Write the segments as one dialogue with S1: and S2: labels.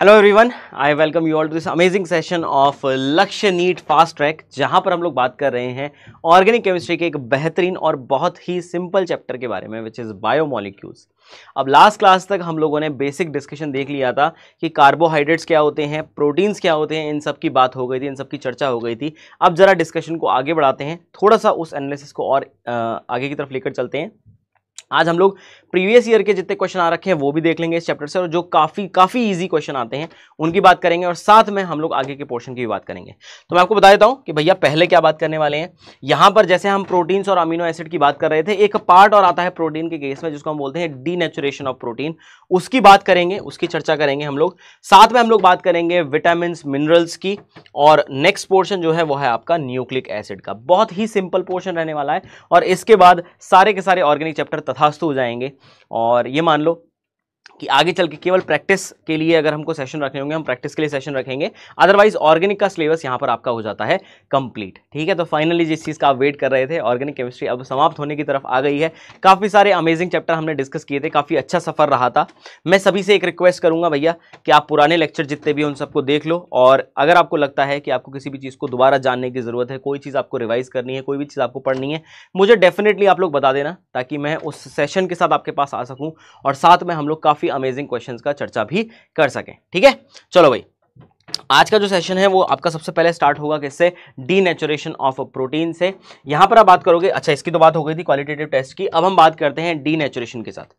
S1: Hello everyone I welcome you all to this amazing session of Lakshya NEET fast track जहां पर हम लोग बात कर रहे हैं ऑर्गेनिक केमिस्ट्री के एक बेहतरीन और बहुत ही सिंपल चैप्टर के बारे में विच इज़ बायोमोलिक्यूल्स अब लास्ट क्लास तक हम लोगों ने बेसिक डिस्कशन देख लिया था कि कार्बोहाइड्रेट्स क्या होते हैं प्रोटीन्स क्या होते हैं इन सब की बात हो गई थी इन सब की चर्चा हो गई थी अब ज़रा डिस्कशन को आगे बढ़ाते हैं थोड़ा सा उस एनालिसिस को और uh, आगे की तरफ लेकर चलते हैं आज हम लोग प्रीवियस ईयर के जितने क्वेश्चन आ रखे हैं वो भी देख लेंगे इस चैप्टर से और जो काफ़ी काफ़ी इजी क्वेश्चन आते हैं उनकी बात करेंगे और साथ में हम लोग आगे के पोर्शन की भी बात करेंगे तो मैं आपको बता देता हूं कि भैया पहले क्या बात करने वाले हैं यहां पर जैसे हम प्रोटीन्स और अमीनो एसिड की बात कर रहे थे एक पार्ट और आता है प्रोटीन के केस में जिसको हम बोलते हैं डी ऑफ प्रोटीन उसकी बात करेंगे उसकी चर्चा करेंगे हम लोग साथ में हम लोग बात करेंगे विटामिन मिनरल्स की और नेक्स्ट पोर्शन जो है वो है आपका न्यूक्लिक एसिड का बहुत ही सिंपल पोर्शन रहने वाला है और इसके बाद सारे के सारे ऑर्गेनिक चैप्टर तथास्तु हो जाएंगे और ये मान लो कि आगे चल के केवल प्रैक्टिस के लिए अगर हमको सेशन रखने होंगे हम प्रैक्टिस के लिए सेशन रखेंगे अदरवाइज ऑर्गेनिक का सिलेबस यहाँ पर आपका हो जाता है कंप्लीट ठीक है तो फाइनली जिस चीज़ का आप वेट कर रहे थे ऑर्गेनिक केमिस्ट्री अब समाप्त होने की तरफ आ गई है काफ़ी सारे अमेजिंग चैप्टर हमने डिस्कस किए थे काफ़ी अच्छा सफ़र रहा था मैं सभी से एक रिक्वेस्ट करूँगा भैया कि आप पुराने लेक्चर जितने भी उन सबको देख लो और अगर आपको लगता है कि आपको किसी भी चीज़ को दोबारा जानने की ज़रूरत है कोई चीज़ आपको रिवाइज़ करनी है कोई भी चीज़ आपको पढ़नी है मुझे डेफिनेटली आप लोग बता देना ताकि मैं उस सेशन के साथ आपके पास आ सकूँ और साथ में हम लोग काफ़ी अमेजिंग क्वेश्चंस का चर्चा भी कर सकें ठीक है चलो भाई आज का जो सेशन है वो आपका सबसे पहले स्टार्ट होगा किससे डी नेचुरेशन ऑफ प्रोटीन से यहाँ पर आप बात करोगे अच्छा इसकी तो बात हो गई थी क्वालिटेटिव टेस्ट की अब हम बात करते हैं डी नेचुरेशन के साथ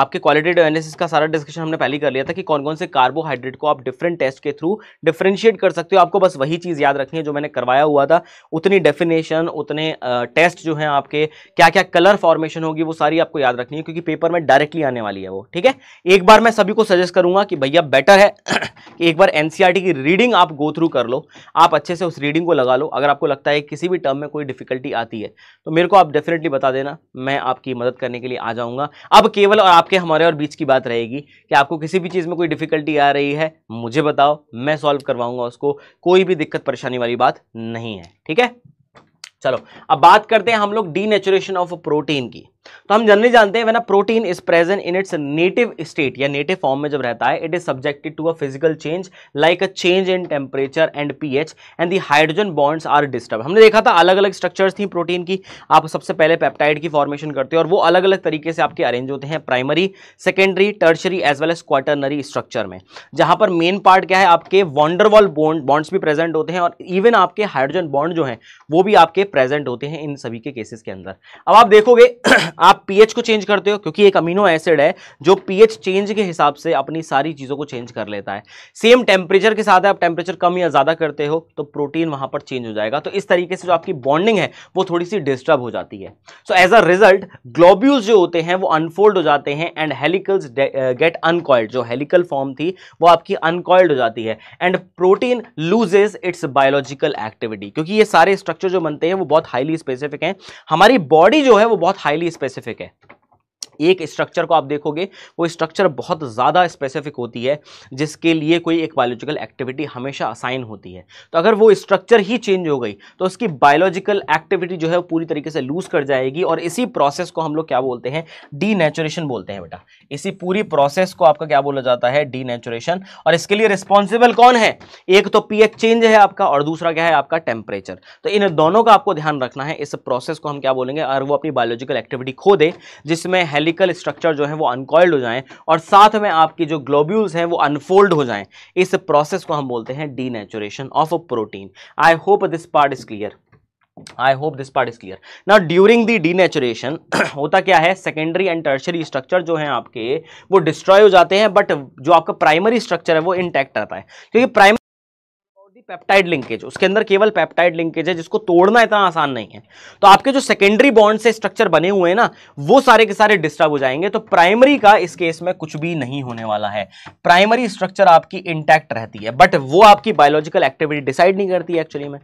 S1: आपके क्वालिटेटिव एनालिसिस का सारा डिस्कशन हमने पहले कर लिया था कि कौन कौन से कार्बोहाइड्रेट को आप डिफरेंट टेस्ट के थ्रू डिफ्रेंशिएट कर सकते हो आपको बस वही चीज़ याद रखनी है जो मैंने करवाया हुआ था उतनी डेफिनेशन उतने टेस्ट जो हैं आपके क्या क्या कलर फॉर्मेशन होगी वो सारी आपको याद रखनी है क्योंकि पेपर में डायरेक्टली आने वाली है वो ठीक है एक बार मैं सभी को सजेस्ट करूंगा कि भैया बेटर है एक बार एनसीआरटी की रीडिंग आप गो थ्रू कर लो आप अच्छे से उस रीडिंग को लगा लो अगर आपको लगता है किसी भी टर्म में कोई डिफिकल्टी आती है तो मेरे को आप डेफिनेटली बता देना मैं आपकी मदद करने के लिए आ जाऊँगा अब केवल और आपके हमारे और बीच की बात रहेगी कि आपको किसी भी चीज़ में कोई डिफिकल्टी आ रही है मुझे बताओ मैं सॉल्व करवाऊँगा उसको कोई भी दिक्कत परेशानी वाली बात नहीं है ठीक है चलो अब बात करते हैं हम लोग डी ऑफ प्रोटीन की तो हम जनरली जानते हैं protein is present in its native state या नेटिव फॉर्म में जब रहता है it is subjected to a physical change like a change in temperature and pH and the hydrogen bonds are disturb हमने देखा था अलग अलग स्ट्रक्चर्स थी प्रोटीन की आप सबसे पहले पेप्टाइड की फॉर्मेशन करते हो और वो अलग अलग तरीके से आपके अरेंज होते हैं primary secondary tertiary as well as quaternary structure में जहां पर मेन पार्ट क्या है आपके वॉन्डरवॉल बॉन्ड बॉन्ड्स भी प्रेजेंट होते हैं और इवन आपके हाइड्रोजन बॉन्ड जो है वो भी आपके प्रेजेंट होते हैं इन सभी के केसेस के अंदर अब आप देखोगे आप पीएच को चेंज करते हो क्योंकि एक अमीनो एसिड है जो पीएच चेंज के हिसाब से अपनी सारी चीज़ों को चेंज कर लेता है सेम टेम्परेचर के साथ आप टेम्परेचर कम या ज़्यादा करते हो तो प्रोटीन वहां पर चेंज हो जाएगा तो इस तरीके से जो आपकी बॉन्डिंग है वो थोड़ी सी डिस्टर्ब हो जाती है so as a result globules जो होते हैं वो अनफोल्ड हो जाते हैं एंड हेलिकल्स गेट अनकॉइल्ड जो हेलिकल फॉर्म थी वो आपकी अनकॉइल्ड हो जाती है and protein loses its biological activity क्योंकि ये सारे स्ट्रक्चर जो बनते हैं वो बहुत हाईली स्पेसिफिक हैं हमारी बॉडी जो है वो बहुत हाईली स्पेसिफिक है एक स्ट्रक्चर को आप देखोगे वो स्ट्रक्चर बहुत ज़्यादा स्पेसिफिक होती है जिसके लिए कोई एक बायोलॉजिकल एक्टिविटी हमेशा असाइन होती है तो अगर वो स्ट्रक्चर ही चेंज हो गई तो उसकी बायोलॉजिकल एक्टिविटी जो है वो पूरी तरीके से लूज कर जाएगी और इसी प्रोसेस को हम लोग क्या बोलते हैं डी बोलते हैं बेटा इसी पूरी प्रोसेस को आपका क्या बोला जाता है डी और इसके लिए रिस्पॉन्सिबल कौन है एक तो पीएच चेंज है आपका और दूसरा क्या है आपका टेम्परेचर तो इन दोनों का आपको ध्यान रखना है इस प्रोसेस को हम क्या बोलेंगे अगर वो अपनी बायोलॉजिकल एक्टिविटी खो दे जिसमें हेली हेलिकल स्ट्रक्चर जो है वो अनकॉइल्ड हो जाएं और साथ में आपकी जो ग्लोब्यूल्स हैं वो अनफोल्ड हो जाएं इस प्रोसेस को हम बोलते हैं denaturation of a protein I hope this part is clear I hope this part is clear. Now during the denaturation होता क्या है Secondary and tertiary structure जो है आपके वो destroy हो जाते हैं but जो आपका primary structure है वो intact रहता है क्योंकि primary पेप्टाइड लिंकेज उसके अंदर केवल पेप्टाइड लिंकेज है जिसको तोड़ना इतना आसान नहीं है तो आपके जो सेकेंडरी बॉन्ड से स्ट्रक्चर बने हुए हैं ना वो सारे के सारे डिस्टर्ब हो जाएंगे तो प्राइमरी का इस केस में कुछ भी नहीं होने वाला है प्राइमरी स्ट्रक्चर आपकी इंटैक्ट रहती है बट वो आपकी बायोलॉजिकल एक्टिविटी डिसाइड नहीं करती है एक्चुअली में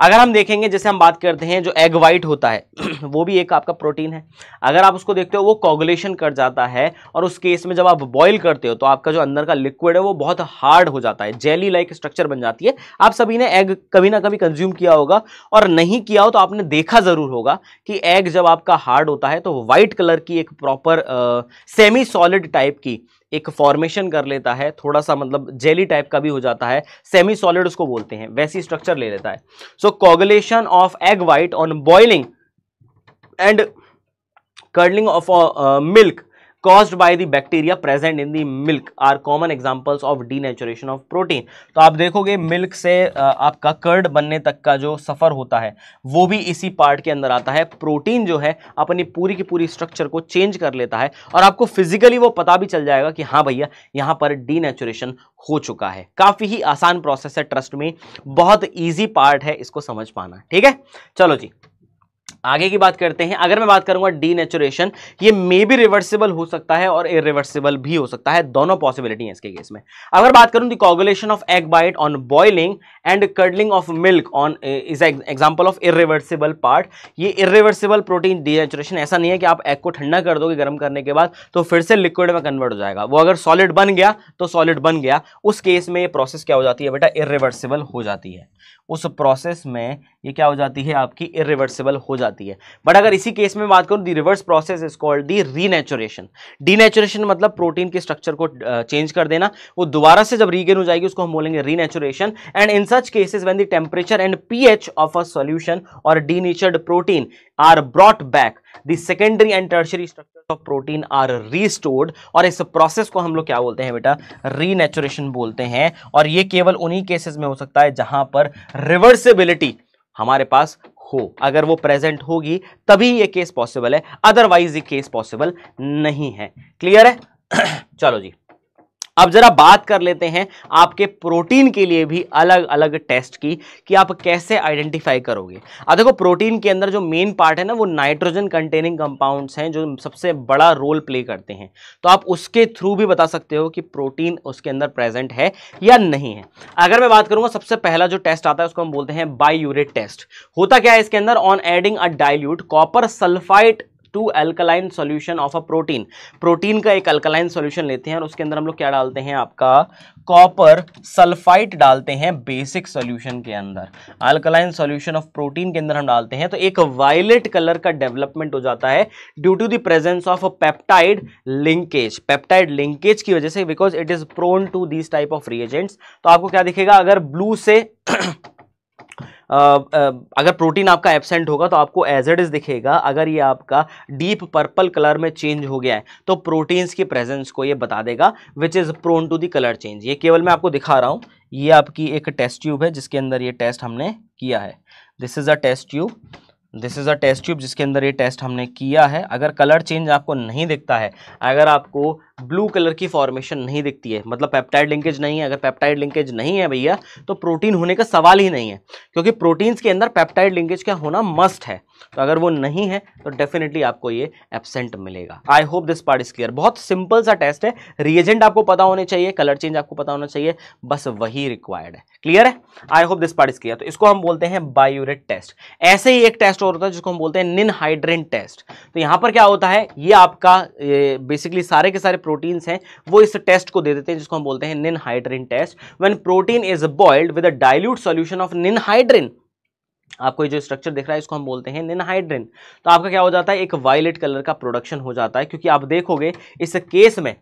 S1: अगर हम देखेंगे जैसे हम बात करते हैं जो एग वाइट होता है वो भी एक आपका प्रोटीन है अगर आप उसको देखते हो वो कॉगुलेशन कर जाता है और उस केस में जब आप बॉईल करते हो तो आपका जो अंदर का लिक्विड है वो बहुत हार्ड हो जाता है जेली लाइक स्ट्रक्चर बन जाती है आप सभी ने एग कभी ना कभी कंज्यूम किया होगा और नहीं किया हो तो आपने देखा ज़रूर होगा कि एग जब आपका हार्ड होता है तो वाइट कलर की एक प्रॉपर सेमी सॉलिड टाइप की एक फॉर्मेशन कर लेता है थोड़ा सा मतलब जेली टाइप का भी हो जाता है सेमी सॉलिड उसको बोलते हैं वैसी स्ट्रक्चर ले लेता है so coagulation of egg white on boiling and curdling of milk caused by the bacteria present in the milk are common examples of denaturation of protein तो आप देखोगे मिल्क से आपका कर्ड बनने तक का जो सफ़र होता है वो भी इसी पार्ट के अंदर आता है प्रोटीन जो है अपनी पूरी की पूरी स्ट्रक्चर को चेंज कर लेता है और आपको फिजिकली वो पता भी चल जाएगा कि हाँ भैया यहाँ पर डीनेचुरेशन हो चुका है काफ़ी ही आसान प्रोसेस है ट्रस्ट में बहुत ईजी पार्ट है इसको समझ पाना ठीक है चलो जी आगे की बात करते हैं अगर मैं बात करूंगा डीनेचुरेशन ये मे बी रिवर्सिबल हो सकता है और इरिवर्सिबल भी हो सकता है दोनों पॉसिबिलिटी है इसके केस में अगर बात करूं coagulation of egg white on boiling and curdling of milk on is example of irreversible part ये इरिवर्सिबल प्रोटीन डीनेचुरेशन ऐसा नहीं है कि आप एग को ठंडा कर दोगे गर्म करने के बाद तो फिर से लिक्विड में कन्वर्ट हो जाएगा वो अगर सॉलिड बन गया तो सॉलिड बन गया उस केस में ये प्रोसेस क्या हो जाती है बेटा इरिवर्सिबल हो जाती है उस प्रोसेस में ये क्या हो जाती है आपकी इरिवर्सिबल हो जाती है जाती है बट अगर इसी केस में बात करूँ the reverse process is called the renaturation denaturation मतलब प्रोटीन के स्ट्रक्चर को चेंज कर देना वो दोबारा से जब रीगेन हो जाएगी उसको हम बोलेंगे renaturation and in such cases when the temperature and pH of a solution और denatured protein are brought back the secondary and tertiary structure of protein are restored और इस प्रोसेस को हम लोग क्या बोलते हैं बेटा रीनेचुरेशन बोलते हैं और ये केवल उन्हीं केसेस में हो सकता है जहां पर रिवर्सिबिलिटी हमारे पास हो अगर वो प्रेजेंट होगी तभी ये केस पॉसिबल है अदरवाइज ये केस पॉसिबल नहीं है क्लियर है चलो जी अब जरा बात कर लेते हैं आपके प्रोटीन के लिए भी अलग अलग टेस्ट की कि आप कैसे आइडेंटिफाई करोगे अब देखो प्रोटीन के अंदर जो मेन पार्ट है ना वो नाइट्रोजन कंटेनिंग कंपाउंड्स हैं जो सबसे बड़ा रोल प्ले करते हैं तो आप उसके थ्रू भी बता सकते हो कि प्रोटीन उसके अंदर प्रेजेंट है या नहीं है अगर मैं बात करूंगा सबसे पहला जो टेस्ट आता है उसको हम बोलते हैं बाई टेस्ट होता क्या है इसके अंदर on adding a dilute copper sulphite to alkaline solution of a protein protein का एक अल्कलाइन सोल्यूशन लेते हैं और उसके अंदर हम लोग क्या डालते हैं आपका कॉपर सल्फाइट डालते हैं बेसिक सोल्यूशन के अंदर अल्कलाइन सोल्यूशन ऑफ प्रोटीन के अंदर हम डालते हैं तो एक वायलेट कलर का डेवलपमेंट हो जाता है due to the presence of a peptide linkage peptide linkage की वजह से because it is prone to this type of reagents तो आपको क्या दिखेगा अगर ब्लू से अगर प्रोटीन आपका एबसेंट होगा तो आपको एज इज़ दिखेगा अगर ये आपका डीप पर्पल कलर में चेंज हो गया है तो प्रोटीन्स की प्रेजेंस को ये बता देगा which is prone to the colour change ये केवल मैं आपको दिखा रहा हूँ ये आपकी एक टेस्ट ट्यूब है जिसके अंदर ये टेस्ट हमने किया है this is a test tube this is a test tube जिसके अंदर ये टेस्ट हमने किया है अगर कलर चेंज आपको नहीं दिखता है अगर आपको ब्लू कलर की फॉर्मेशन नहीं दिखती है मतलब पेप्टाइड लिंकेज नहीं है अगर पेप्टाइड लिंकेज नहीं है भैया तो प्रोटीन होने का सवाल ही नहीं है क्योंकि प्रोटीन्स के अंदर पेप्टाइड लिंकेज का होना मस्ट है तो अगर वो नहीं है तो डेफिनेटली आपको ये एबसेंट मिलेगा I hope this part is clear बहुत सिंपल सा टेस्ट है रिएजेंट आपको पता होने चाहिए कलर चेंज आपको पता होना चाहिए बस वही रिक्वायर्ड है क्लियर है I hope this part is clear तो इसको हम बोलते हैं बायोरेट टेस्ट ऐसे ही एक टेस्ट और होता है जिसको हम बोलते हैं निन हाइड्रेन टेस्ट तो यहां पर क्या होता है ये आपका बेसिकली सारे के सारे प्रोटीन्स हैं वो इस टेस्ट को दे देते हैं जिसको हम बोलते हैं ninhydrin test when protein is boiled with a dilute solution of ninhydrin आपको ये जो स्ट्रक्चर दिख रहा है इसको हम बोलते हैं निनहाइड्रिन तो आपका क्या हो जाता है एक वायलेट कलर का प्रोडक्शन हो जाता है क्योंकि आप देखोगे इस केस में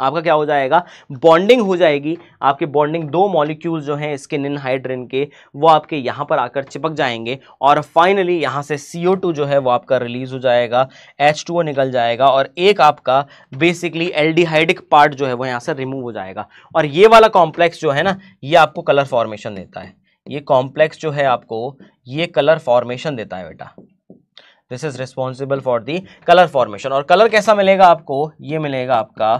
S1: आपका क्या हो जाएगा बॉन्डिंग हो जाएगी आपके बॉन्डिंग दो मॉलिक्यूल जो हैं इसके निनहाइड्रिन के वो आपके यहाँ पर आकर चिपक जाएंगे और फाइनली यहाँ से CO2 जो है वो आपका रिलीज हो जाएगा H2O निकल जाएगा और एक आपका बेसिकली एल्डिहाइडिक पार्ट जो है वो यहाँ से रिमूव हो जाएगा और ये वाला कॉम्प्लेक्स जो है ना ये आपको कलर फॉर्मेशन देता है ये कॉम्प्लेक्स जो है आपको ये कलर फॉर्मेशन देता है बेटा this is responsible for the colour formation और कलर कैसा मिलेगा आपको ये मिलेगा आपका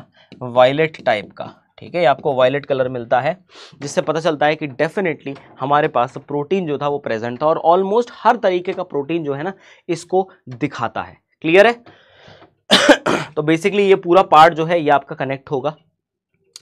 S1: वायलेट टाइप का ठीक है ये आपको वायलेट कलर मिलता है जिससे पता चलता है कि डेफिनेटली हमारे पास प्रोटीन जो था वो प्रेजेंट था और ऑलमोस्ट हर तरीके का प्रोटीन जो है ना इसको दिखाता है क्लियर है तो बेसिकली ये पूरा पार्ट जो है ये आपका कनेक्ट होगा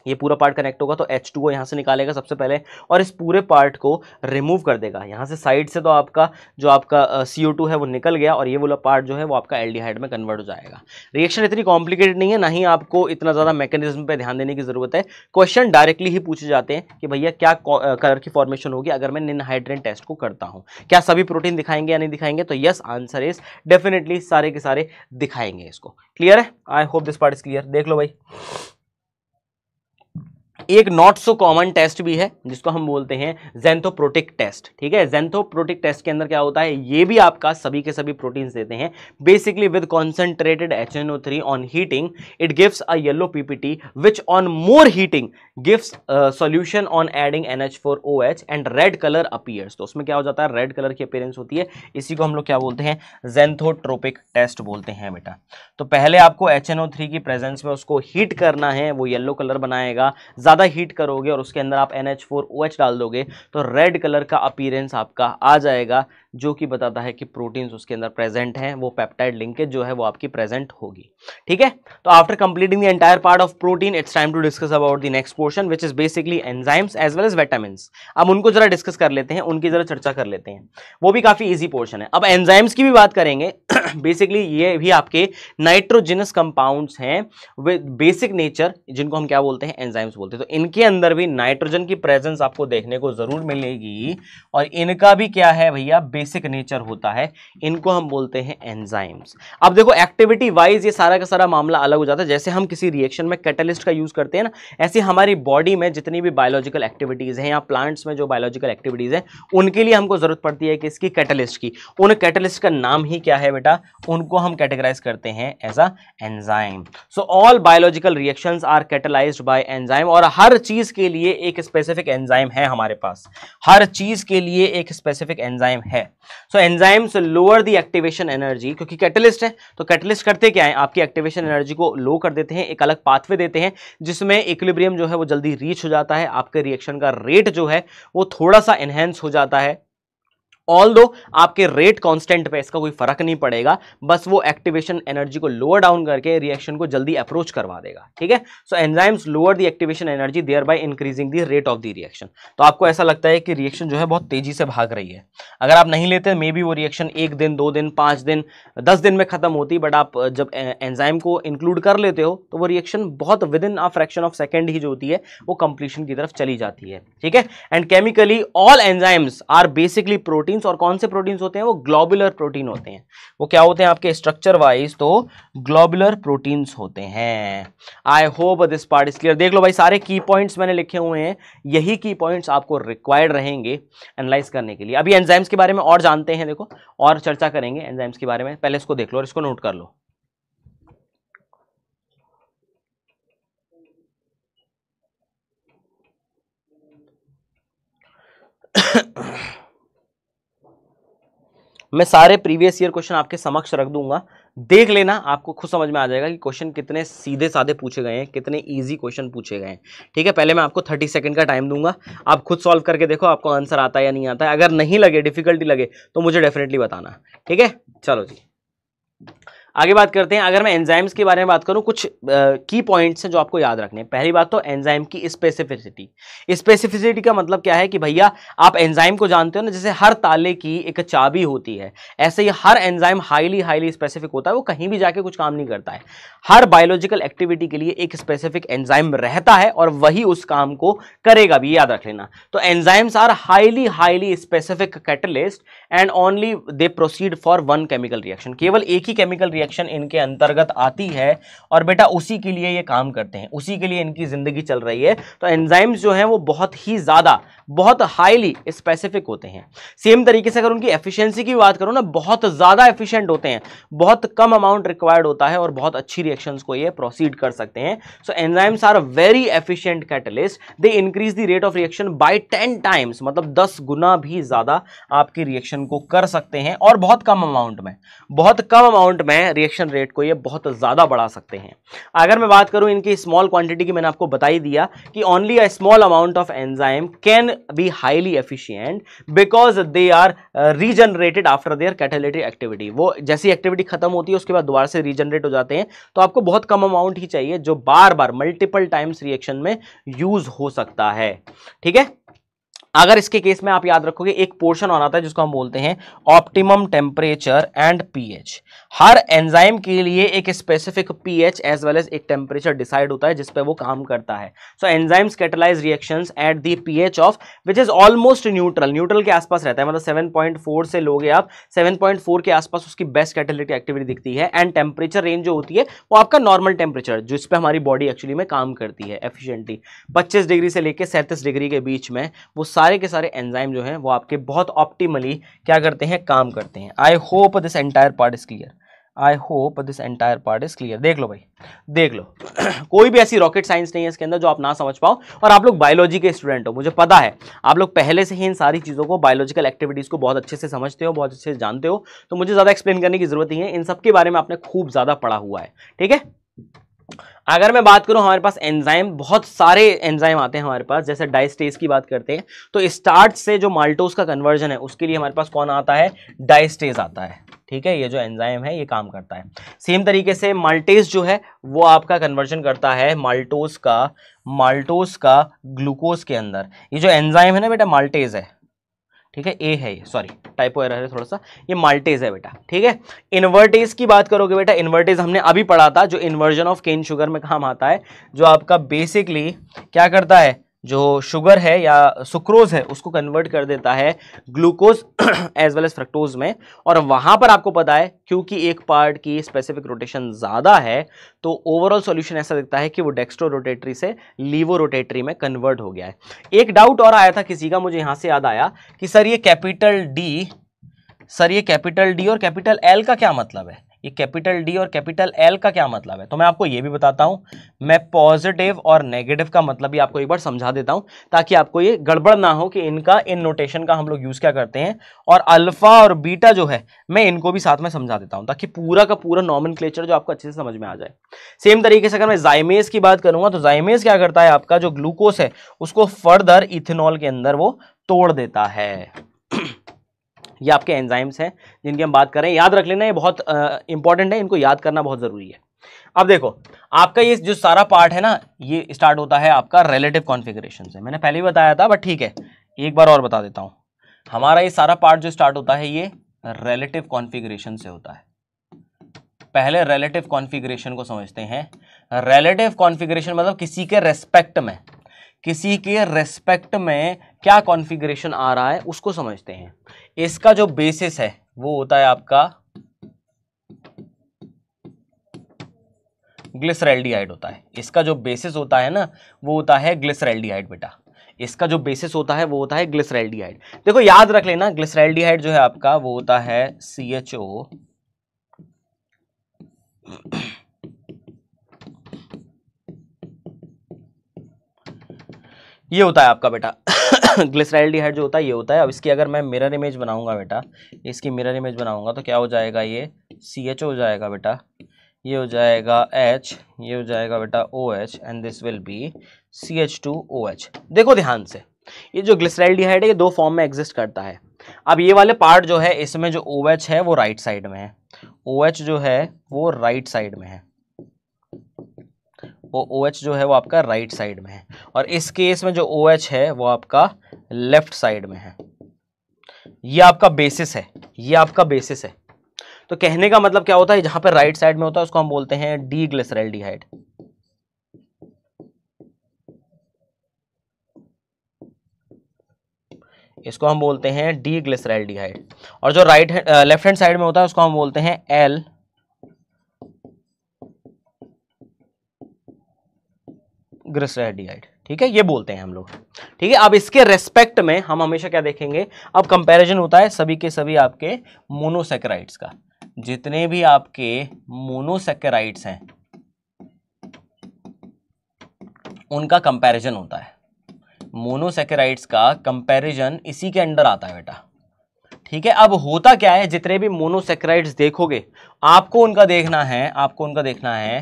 S1: ये पूरा पार्ट कनेक्ट होगा तो एच टू को यहाँ से निकालेगा सबसे पहले और इस पूरे पार्ट को रिमूव कर देगा यहाँ से साइड से तो आपका जो आपका सी ओ टू है वो निकल गया और ये वाला पार्ट जो है वो आपका एल डी हाइड में कन्वर्ट हो जाएगा रिएक्शन इतनी कॉम्प्लिकेटेड नहीं है ना ही आपको इतना ज़्यादा मैकेनिज्म पर ध्यान देने की ज़रूरत है क्वेश्चन डायरेक्टली ही पूछे जाते हैं कि भैया क्या कलर की फॉर्मेशन होगी अगर मैं निनहाइड्रेन टेस्ट को करता हूँ क्या सभी प्रोटीन दिखाएंगे या नहीं दिखाएंगे तो यस आंसर इज डेफिनेटली सारे के सारे दिखाएंगे इसको क्लियर है I hope this part is clear देख लो भाई एक नॉट सो कॉमन टेस्ट भी है जिसको हम बोलते हैं जेंथोप्रोटिक टेस्ट ठीक है जेंथोप्रोटिक टेस्ट के अंदर क्या होता है ये भी आपका सभी के सभी प्रोटीन्स देते हैं basically with concentrated H N O three on heating it gives a yellow PPT which on more heating gives solution on adding N H four O H and red colour appears तो उसमें क्या हो जाता है red colour की appearance होती है इसी को हम लोग क्या बोलते हैं जेंथोट्रोपिक टेस्ट बोलते हैं बेटा तो पहले आपको एच एन ओ थ्री की प्रेजेंस में उसको हीट करना है वो येलो कलर बनाएगा ज़्यादा हीट करोगे और उसके अंदर आप N H four O H डाल दोगे तो रेड कलर का अपीरेंस आपका आ जाएगा जो कि बताता है कि प्रोटीन्स उसके अंदर प्रेजेंट हैं वो पेप्टाइड लिंकेज जो है वो आपकी प्रेजेंट होगी ठीक है तो after completing the entire part of protein it's time to discuss about the next portion which is basically enzymes as well as vitamin अब उनको जरा डिस्कस कर लेते हैं उनकी जरा चर्चा कर लेते हैं वो भी काफ़ी ईजी पोर्शन है अब एंजाइम्स की भी बात करेंगे बेसिकली ये भी आपके नाइट्रोजिनस कंपाउंड्स हैं विद बेसिक नेचर जिनको हम क्या बोलते हैं एंजाइम्स बोलते हैं तो इनके अंदर भी नाइट्रोजन की प्रेजेंस आपको देखने को ज़रूर मिलेगी और इनका भी क्या है भैया बेसिक नेचर होता है इनको हम बोलते हैं एंजाइम्स अब देखो एक्टिविटी वाइज ये सारा का सारा मामला अलग हो जाता है जैसे हम किसी रिएक्शन में कैटलिस्ट का यूज़ करते हैं ना ऐसी हमारी बॉडी में जितनी भी बायोलॉजिकल एक्टिविटीज़ हैं या प्लांट्स में जो बायोलॉजिकल एक्टिविटीज़ हैं उनके लिए हमको ज़रूरत पड़ती है कि इसकी कैटलिस्ट की उन कैटलिस्ट का नाम ही क्या है बेटा उनको हम कैटेगराइज करते हैं as a enzyme so all biological reaction are catalysed by enzyme और हर चीज के लिए एक स्पेसिफिक एंजाइम है हमारे पास हर चीज के लिए एक स्पेसिफिक एंजाइम है so enzymes lower the activation energy क्योंकि कैटलिस्ट है तो कैटलिस्ट करते क्या है आपकी एक्टिवेशन एनर्जी को लो कर देते हैं एक अलग पाथवे देते हैं जिसमें इक्विलिब्रियम जो है वो जल्दी रीच हो जाता है आपके रिएक्शन का रेट जो है वो थोड़ा सा एनहेंस हो जाता है ऑल दो आपके रेट कांस्टेंट पे इसका कोई फर्क नहीं पड़ेगा बस वो एक्टिवेशन एनर्जी को लोअर डाउन करके रिएक्शन को जल्दी अप्रोच करवा देगा ठीक है so enzymes lower the activation energy thereby increasing the rate of the reaction तो आपको ऐसा लगता है कि रिएक्शन जो है बहुत तेजी से भाग रही है अगर आप नहीं लेते मे बी वो रिएक्शन एक दिन दो दिन पाँच दिन दस दिन में खत्म होती बट आप जब एंजाइम को इंक्लूड कर लेते हो तो वो रिएक्शन बहुत within a fraction of second ही जो होती है वो कंप्लीशन की तरफ चली जाती है ठीक है and chemically all enzymes are basically protein proteins और कौन से प्रोटीन्स होते हैं वो ग्लोबुलर प्रोटीन होते हैं वो क्या होते हैं आपके स्ट्रक्चर वाइज तो ग्लोबुलर प्रोटीन्स होते हैं I hope this part is clear देख लो भाई सारे की पॉइंट्स मैंने लिखे हुए हैं यही की पॉइंट्स आपको रिक्वायर्ड रहेंगे एनालाइज करने के लिए अभी एंजाइम्स के बारे में और जानते हैं देखो और चर्चा करेंगे एंजाइम्स के बारे में पहले इसको देख लो और इसको नोट कर लो मैं सारे प्रीवियस ईयर क्वेश्चन आपके समक्ष रख दूंगा देख लेना आपको खुद समझ में आ जाएगा कि क्वेश्चन कितने सीधे साधे पूछे गए हैं कितने इजी क्वेश्चन पूछे गए हैं ठीक है पहले मैं आपको थर्टी सेकंड का टाइम दूंगा आप खुद सॉल्व करके देखो आपको आंसर आता है या नहीं आता है अगर नहीं लगे डिफिकल्टी लगे तो मुझे डेफिनेटली बताना ठीक है चलो जी आगे बात करते हैं अगर मैं एंजाइम्स के बारे में बात करूं कुछ की पॉइंट्स हैं जो आपको याद रखने हैं पहली बात तो एंजाइम की स्पेसिफिसिटी स्पेसिफिसिटी का मतलब क्या है कि भैया आप एंजाइम को जानते हो ना जैसे हर ताले की एक चाबी होती है ऐसे ही हर एंजाइम हाईली हाईली स्पेसिफिक होता है वो कहीं भी जाके कुछ काम नहीं करता है हर बायोलॉजिकल एक्टिविटी के लिए एक स्पेसिफिक एंजाइम रहता है और वही उस काम को करेगा भी याद रख लेना तो enzymes are highly highly specific catalyst and only they proceed for one chemical reaction केवल एक ही केमिकल रिएक्शन इनके अंतर्गत आती है और बेटा उसी के लिए ये काम करते हैं उसी के लिए इनकी ज़िंदगी चल रही है तो एंजाइम्स जो हैं वो बहुत ही ज़्यादा बहुत हाईली स्पेसिफिक होते हैं सेम तरीके से अगर उनकी एफिशिएंसी की बात करो ना बहुत ज़्यादा एफिशिएंट होते हैं बहुत कम अमाउंट रिक्वायर्ड होता है और बहुत अच्छी रिएक्शंस को ये प्रोसीड कर सकते हैं so enzymes are very efficient catalyst they increase the rate of reaction by ten times मतलब दस गुना भी ज़्यादा आपकी रिएक्शन को कर सकते हैं और बहुत कम अमाउंट में बहुत कम अमाउंट में रिएक्शन रेट को ये बहुत ज़्यादा बढ़ा सकते हैं अगर मैं बात करूँ इनकी स्मॉल क्वांटिटी की मैंने आपको बताई दिया कि only a small amount of enzyme can be highly efficient because they are regenerated after their catalytic activity वो जैसी एक्टिविटी खत्म होती है उसके बाद दोबारा से रीजनरेट हो जाते हैं तो आपको बहुत कम अमाउंट ही चाहिए जो बार बार मल्टीपल टाइम्स रिएक्शन में यूज हो सकता है ठीक है अगर इसके केस में आप याद रखोगे एक पोर्शन और आता है जिसको हम बोलते हैं ऑप्टिमम टेम्परेचर एंड पीएच हर एंजाइम के लिए एक specific pH as well as एक टेम्परेचर डिसाइड होता है जिस पे वो काम करता है so enzymes catalyse reactions at the pH of which is almost neutral neutral के आसपास रहता है मतलब सेवन से लोगे आप सेवन के आसपास उसकी बेस्ट कैटेलिटिक एक्टिविटी दिखती है एंड टेम्परेचर रेंज जो होती है वो आपका नॉर्मल टेम्परेचर जिस पे हमारी बॉडी एक्चुअली में काम करती है एफिशियंटली पच्चीस डिग्री से लेकर सैंतीस डिग्री के बीच में वो सारे सारे के सारे एंजाइम जो हैं वो आपके बहुत ऑप्टिमली क्या करते हैं काम करते हैं I hope this entire part is clear I hope this entire part is clear देख लो भाई देख लो कोई भी ऐसी रॉकेट साइंस नहीं है इसके अंदर जो आप ना समझ पाओ और आप लोग बायोलॉजी के स्टूडेंट हो मुझे पता है आप लोग पहले से ही इन सारी चीज़ों को बायोलॉजिकल एक्टिविटीज़ को बहुत अच्छे से समझते हो बहुत अच्छे से जानते हो तो मुझे ज़्यादा एक्सप्लेन करने की जरूरत नहीं है इन सब के बारे में आपने खूब ज़्यादा पढ़ा हुआ है ठीक है अगर मैं बात करूं हमारे पास एंजाइम बहुत सारे एंजाइम आते हैं हमारे पास जैसे डाइस्टेज की बात करते हैं तो स्टार्ट से जो माल्टोस का कन्वर्जन है उसके लिए हमारे पास कौन आता है डाइस्टेज आता है ठीक है ये जो एंजाइम है ये काम करता है सेम तरीके से माल्टेज जो है वो आपका कन्वर्जन करता है माल्टोस का माल्टोस का ग्लूकोज के अंदर ये जो एंजाइम है ना बेटा माल्टेज है ठीक है ए है ये सॉरी टाइपो एरर है थोड़ा सा ये माल्टेज है बेटा ठीक है इन्वर्टेज की बात करोगे बेटा इन्वर्टेज हमने अभी पढ़ा था जो इन्वर्जन ऑफ केन शुगर में काम आता है जो आपका बेसिकली क्या करता है जो शुगर है या सुक्रोज है उसको कन्वर्ट कर देता है glucose as well as fructose में और वहाँ पर आपको पता है क्योंकि एक पार्ट की स्पेसिफिक रोटेशन ज़्यादा है तो ओवरऑल सॉल्यूशन ऐसा दिखता है कि वो डेक्स्ट्रो रोटेटरी से लीवो रोटेटरी में कन्वर्ट हो गया है एक डाउट और आया था किसी का मुझे यहाँ से याद आया कि सर ये कैपिटल डी सर ये कैपिटल डी और कैपिटल एल का क्या मतलब है ये कैपिटल डी और कैपिटल एल का क्या मतलब है तो मैं आपको ये भी बताता हूँ मैं पॉजिटिव और नेगेटिव का मतलब भी आपको एक बार समझा देता हूँ ताकि आपको ये गड़बड़ ना हो कि इनका इन नोटेशन का हम लोग यूज़ क्या करते हैं और अल्फ़ा और बीटा जो है मैं इनको भी साथ में समझा देता हूँ ताकि पूरा का पूरा नॉमन जो आपको अच्छे से समझ में आ जाए सेम तरीके से अगर मैं जाइमेज की बात करूँगा तो जाइमेज क्या करता है आपका जो ग्लूकोज है उसको फर्दर इथेनॉल के अंदर वो तोड़ देता है ये आपके एंजाइम्स हैं जिनकी हम बात करें याद रख लेना ये बहुत इंपॉर्टेंट है इनको याद करना बहुत ज़रूरी है अब देखो आपका ये जो सारा पार्ट है ना ये स्टार्ट होता है आपका रिलेटिव कॉन्फिग्रेशन से मैंने पहले ही बताया था बट ठीक है एक बार और बता देता हूँ हमारा ये सारा पार्ट जो स्टार्ट होता है ये रिलेटिव कॉन्फिग्रेशन से होता है पहले रिलेटिव कॉन्फिग्रेशन को समझते हैं रिलेटिव कॉन्फिग्रेशन मतलब किसी के रेस्पेक्ट में किसी के रेस्पेक्ट में क्या कॉन्फ़िगरेशन आ रहा है उसको समझते हैं इसका जो बेसिस है वो होता है आपका ग्लिसरेल्डिहाइड होता है इसका जो बेसिस होता है ना वो होता है ग्लिसरेल्डिहाइड बेटा इसका जो बेसिस होता है वो होता है ग्लिसरेल्डिहाइड देखो याद रख लेना ग्लिसरेल्डिहाइड जो है आपका वो होता है सी एच ओ ये होता है आपका बेटा ग्लिसराइल्डिहाइड जो होता है ये होता है अब इसकी अगर मैं मिरर इमेज बनाऊंगा बेटा इसकी मिरर इमेज बनाऊंगा तो क्या हो जाएगा ये सी एच हो जाएगा बेटा ये हो जाएगा एच ये हो जाएगा बेटा O H and this will be C H two O H देखो ध्यान से ये जो ग्लिसराइल्डिहाइड है ये दो फॉर्म में एग्जिस्ट करता है अब ये वाले पार्ट जो है इसमें जो ओ OH है वो राइट साइड में है ओ OH जो है वो राइट साइड में है वो ओ OH जो है वो आपका राइट right साइड में है और इस केस में जो ओ OH है वो आपका लेफ्ट साइड में है ये आपका बेसिस है ये आपका बेसिस है तो कहने का मतलब क्या होता है जहां पर राइट right साइड में होता है उसको हम बोलते हैं डी ग्लिसराइल डिहाइड इसको हम बोलते हैं डी ग्लिसराइल डिहाइड और जो राइट लेफ्ट हैंड साइड में होता है उसको हम बोलते हैं एल ग्रिसराइडियाइड ठीक है ये बोलते हैं हम लोग ठीक है अब इसके रेस्पेक्ट में हम हमेशा क्या देखेंगे अब कंपैरिजन होता है सभी के सभी आपके मोनोसेक्राइड्स का जितने भी आपके मोनोसेक्राइड्स हैं उनका कंपैरिजन होता है मोनोसेक्राइड्स का कंपैरिजन इसी के अंडर आता है बेटा ठीक है अब होता क्या है जितने भी मोनोसेक्राइड्स देखोगे आपको उनका देखना है आपको उनका देखना है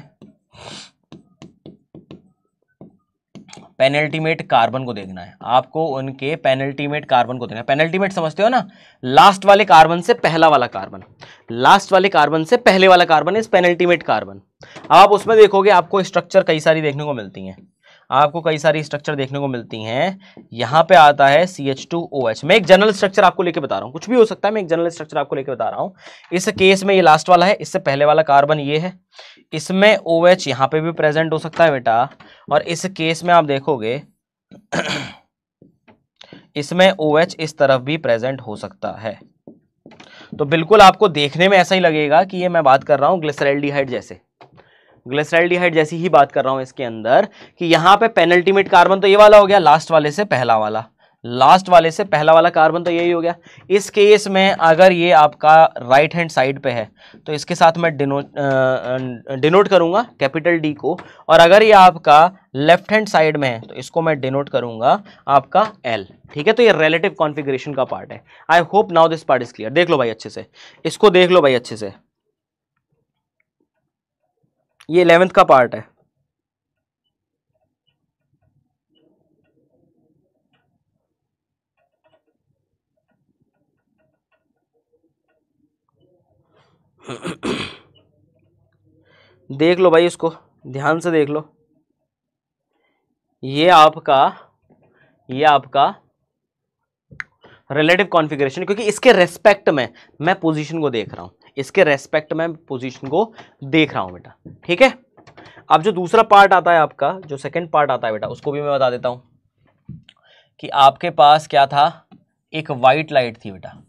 S1: पेनल्टीमेट कार्बन को देखना है आपको उनके पेनल्टीमेट कार्बन को देखना है पेनल्टीमेट समझते हो ना लास्ट वाले कार्बन से पहला वाला कार्बन लास्ट वाले कार्बन से पहले वाला कार्बन इज पेनल्टीमेट कार्बन अब आप उसमें देखोगे आपको स्ट्रक्चर कई सारी देखने को मिलती हैं आपको कई सारी स्ट्रक्चर देखने को मिलती हैं यहाँ पे आता है C H two O H मैं एक जनरल स्ट्रक्चर आपको लेके बता रहा हूँ कुछ भी हो सकता है मैं एक जनरल स्ट्रक्चर आपको लेके बता रहा हूँ इस केस में ये लास्ट वाला है इससे पहले वाला कार्बन ये है इसमें ओ एच यहाँ पे भी प्रेजेंट हो सकता है बेटा और इस केस में आप देखोगे इसमें ओ एच इस तरफ भी प्रेजेंट हो सकता है तो बिल्कुल आपको देखने में ऐसा ही लगेगा कि ये मैं बात कर रहा हूँ ग्लिसरल्डिहाइड जैसे ग्लिसरल्डिहाइड जैसी ही बात कर रहा हूँ इसके अंदर कि यहाँ पे पेनल्टीमेट कार्बन तो ये वाला हो गया लास्ट वाले से पहला वाला लास्ट वाले से पहला वाला कार्बन तो यही हो गया इस केस में अगर ये आपका राइट हैंड साइड पे है तो इसके साथ मैं डिनोट डिनोट करूँगा कैपिटल डी को और अगर ये आपका लेफ्ट हैंड साइड में है तो इसको मैं डिनोट करूँगा आपका एल ठीक है तो ये रिलेटिव कॉन्फिग्रेशन का पार्ट है I hope now this part is clear देख लो भाई अच्छे से इसको देख लो भाई अच्छे से ये इलेवेंथ का पार्ट है देख लो भाई इसको ध्यान से देख लो ये आपका ये आपका रिलेटिव कॉन्फ़िगरेशन क्योंकि इसके रेस्पेक्ट में मैं पोजीशन को देख रहा हूँ इसके रेस्पेक्ट में पोजीशन को देख रहा हूँ बेटा ठीक है अब जो दूसरा पार्ट आता है आपका जो सेकंड पार्ट आता है बेटा उसको भी मैं बता देता हूँ कि आपके पास क्या था एक वाइट लाइट थी बेटा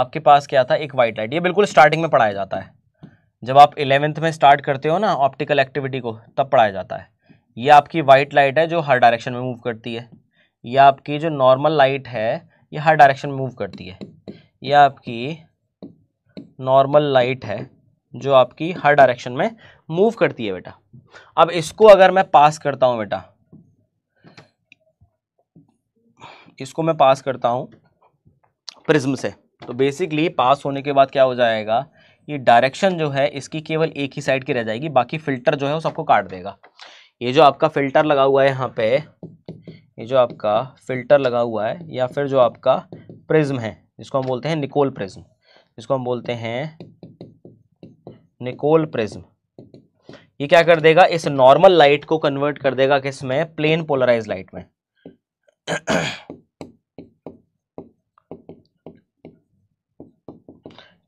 S1: आपके पास क्या था एक वाइट लाइट ये बिल्कुल स्टार्टिंग में पढ़ाया जाता है जब आप इलेवेंथ में स्टार्ट करते हो ना ऑप्टिकल एक्टिविटी को तब पढ़ाया जाता है ये आपकी वाइट लाइट है जो हर डायरेक्शन में मूव करती है ये आपकी जो नॉर्मल लाइट है ये हर डायरेक्शन में मूव करती है ये आपकी नॉर्मल लाइट है जो आपकी हर डायरेक्शन में मूव करती है बेटा अब इसको अगर मैं पास करता हूँ बेटा इसको मैं पास करता हूँ प्रिज्म से तो बेसिकली पास होने के बाद क्या हो जाएगा ये डायरेक्शन जो है इसकी केवल एक ही साइड की रह जाएगी बाकी फिल्टर जो है वो सबको काट देगा ये जो आपका फिल्टर लगा हुआ है यहाँ पे ये जो आपका फिल्टर लगा हुआ है या फिर जो आपका प्रिज्म है जिसको हम बोलते हैं निकोल प्रिज्म जिसको हम बोलते हैं निकोल प्रिज्म ये क्या कर देगा इस नॉर्मल लाइट को कन्वर्ट कर देगा किसमें प्लेन पोलराइज लाइट में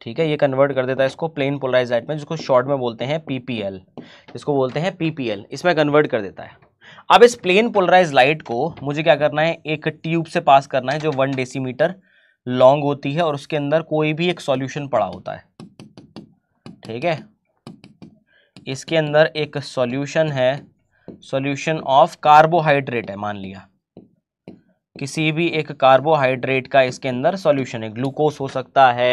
S1: ठीक है ये कन्वर्ट कर देता है इसको प्लेन पोलराइज लाइट में जिसको शॉर्ट में बोलते हैं पीपीएल इसको बोलते हैं पीपीएल इसमें कन्वर्ट कर देता है अब इस प्लेन पोलराइज लाइट को मुझे क्या करना है एक ट्यूब से पास करना है जो वन डेसीमीटर लॉन्ग होती है और उसके अंदर कोई भी एक सॉल्यूशन पड़ा होता है ठीक है इसके अंदर एक सॉल्यूशन है सॉल्यूशन ऑफ कार्बोहाइड्रेट है मान लिया किसी भी एक कार्बोहाइड्रेट का इसके अंदर सॉल्यूशन है ग्लूकोज हो सकता है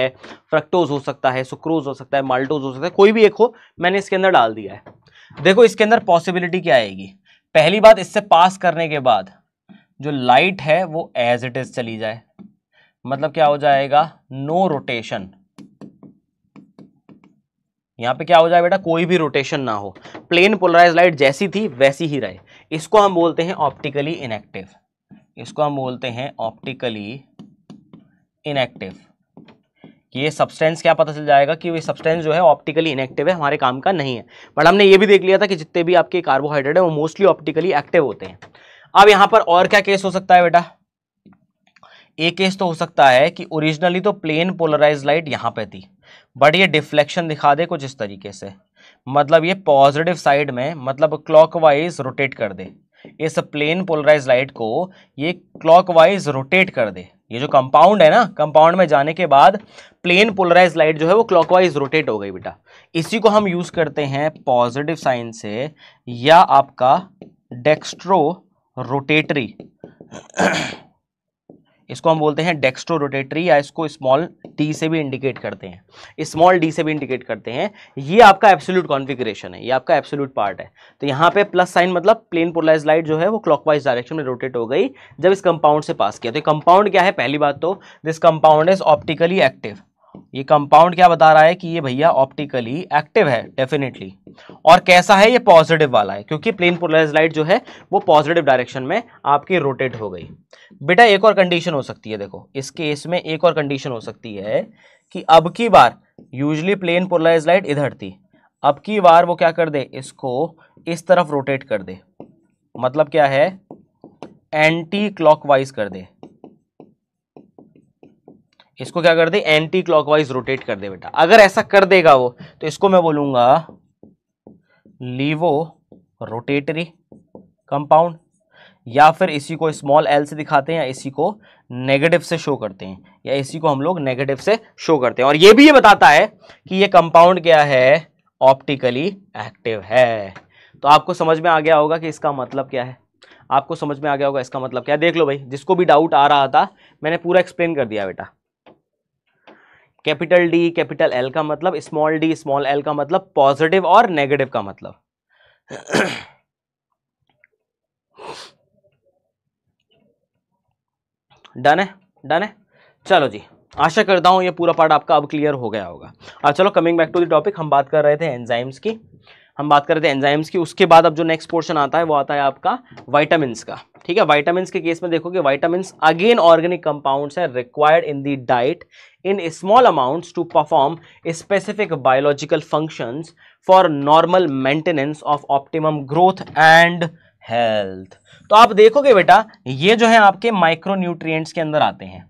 S1: फ्रक्टोज हो सकता है सुक्रोज हो सकता है माल्टोज हो सकता है कोई भी एक हो मैंने इसके अंदर डाल दिया है देखो इसके अंदर पॉसिबिलिटी क्या आएगी पहली बात इससे पास करने के बाद जो लाइट है वो एज इट इज चली जाए मतलब क्या हो जाएगा नो रोटेशन यहाँ पे क्या हो जाए बेटा कोई भी रोटेशन ना हो प्लेन पोलराइज लाइट जैसी थी वैसी ही रहे इसको हम बोलते हैं ऑप्टिकली इनएक्टिव इसको हम बोलते हैं ऑप्टिकली इनएक्टिव ये सब्सटेंस क्या पता चल जाएगा कि ये सब्सटेंस जो है ऑप्टिकली इनएक्टिव है हमारे काम का नहीं है बट हमने ये भी देख लिया था कि जितने भी आपके कार्बोहाइड्रेट है वो मोस्टली ऑप्टिकली एक्टिव होते हैं अब यहाँ पर और क्या केस हो सकता है बेटा एक केस तो हो सकता है कि ओरिजिनली तो प्लेन पोलराइज लाइट यहाँ पर थी बट ये डिफ्लेक्शन दिखा दे कुछ इस तरीके से मतलब ये पॉजिटिव साइड में मतलब क्लॉकवाइज रोटेट कर दे इस प्लेन पोलराइज लाइट को ये क्लॉकवाइज रोटेट कर दे ये जो कंपाउंड है ना कंपाउंड में जाने के बाद प्लेन पोलराइज लाइट जो है वो क्लॉकवाइज रोटेट हो गई बेटा इसी को हम यूज़ करते हैं पॉजिटिव साइन से या आपका डेक्स्ट्रो रोटेटरी इसको हम बोलते हैं डेक्स्ट्रो रोटेटरी या इसको स्मॉल टी से भी इंडिकेट करते हैं स्मॉल डी से भी इंडिकेट करते हैं ये आपका एब्सोल्यूट कॉन्फिग्रेशन है ये आपका एब्सोल्यूट पार्ट है तो यहाँ पे प्लस साइन मतलब प्लेन पोलराइज लाइट जो है वो क्लॉकवाइज डायरेक्शन में रोटेट हो गई जब इस कंपाउंड से पास किया तो कंपाउंड क्या है पहली बात तो this compound is optically active ये कंपाउंड क्या बता रहा है कि ये भैया ऑप्टिकली एक्टिव है डेफिनेटली और कैसा है ये पॉजिटिव वाला है क्योंकि प्लेन पोलराइज लाइट जो है वो पॉजिटिव डायरेक्शन में आपकी रोटेट हो गई बेटा एक और कंडीशन हो सकती है देखो इस केस में एक और कंडीशन हो सकती है कि अब की बार यूजली प्लेन पोलराइज लाइट इधर थी अब की बार वो क्या कर दे इसको इस तरफ रोटेट कर दे मतलब क्या है एंटी क्लॉकवाइज कर दे इसको क्या कर दे एंटी क्लॉकवाइज रोटेट कर दे बेटा अगर ऐसा कर देगा वो तो इसको मैं बोलूंगा लीवो रोटेटरी कंपाउंड या फिर इसी को स्मॉल एल से दिखाते हैं या इसी को नेगेटिव से शो करते हैं या इसी को हम लोग नेगेटिव से शो करते हैं और ये भी ये बताता है कि ये कंपाउंड क्या है ऑप्टिकली एक्टिव है तो आपको समझ में आ गया होगा कि इसका मतलब क्या है आपको समझ में आ गया होगा इसका मतलब क्या देख लो भाई जिसको भी डाउट आ रहा था मैंने पूरा एक्सप्लेन कर दिया बेटा कैपिटल डी कैपिटल एल का मतलब स्मॉल डी स्मॉल एल का मतलब पॉजिटिव और नेगेटिव का मतलब डन है डन है चलो जी आशा करता हूं ये पूरा पार्ट आपका अब क्लियर हो गया होगा अब चलो coming back to the topic हम बात कर रहे थे एंजाइम्स की हम बात कर रहे थे एंजाइम्स की उसके बाद अब जो नेक्स्ट पोर्शन आता है वो आता है आपका वाइटामिन का ठीक है वाइटामिन के केस में देखोगे वाइटामिन अगेन ऑर्गेनिक कंपाउंड्स है required in the diet in small amounts to perform specific biological functions for normal maintenance of optimum growth and health तो आप देखोगे बेटा ये जो है आपके माइक्रो के अंदर आते हैं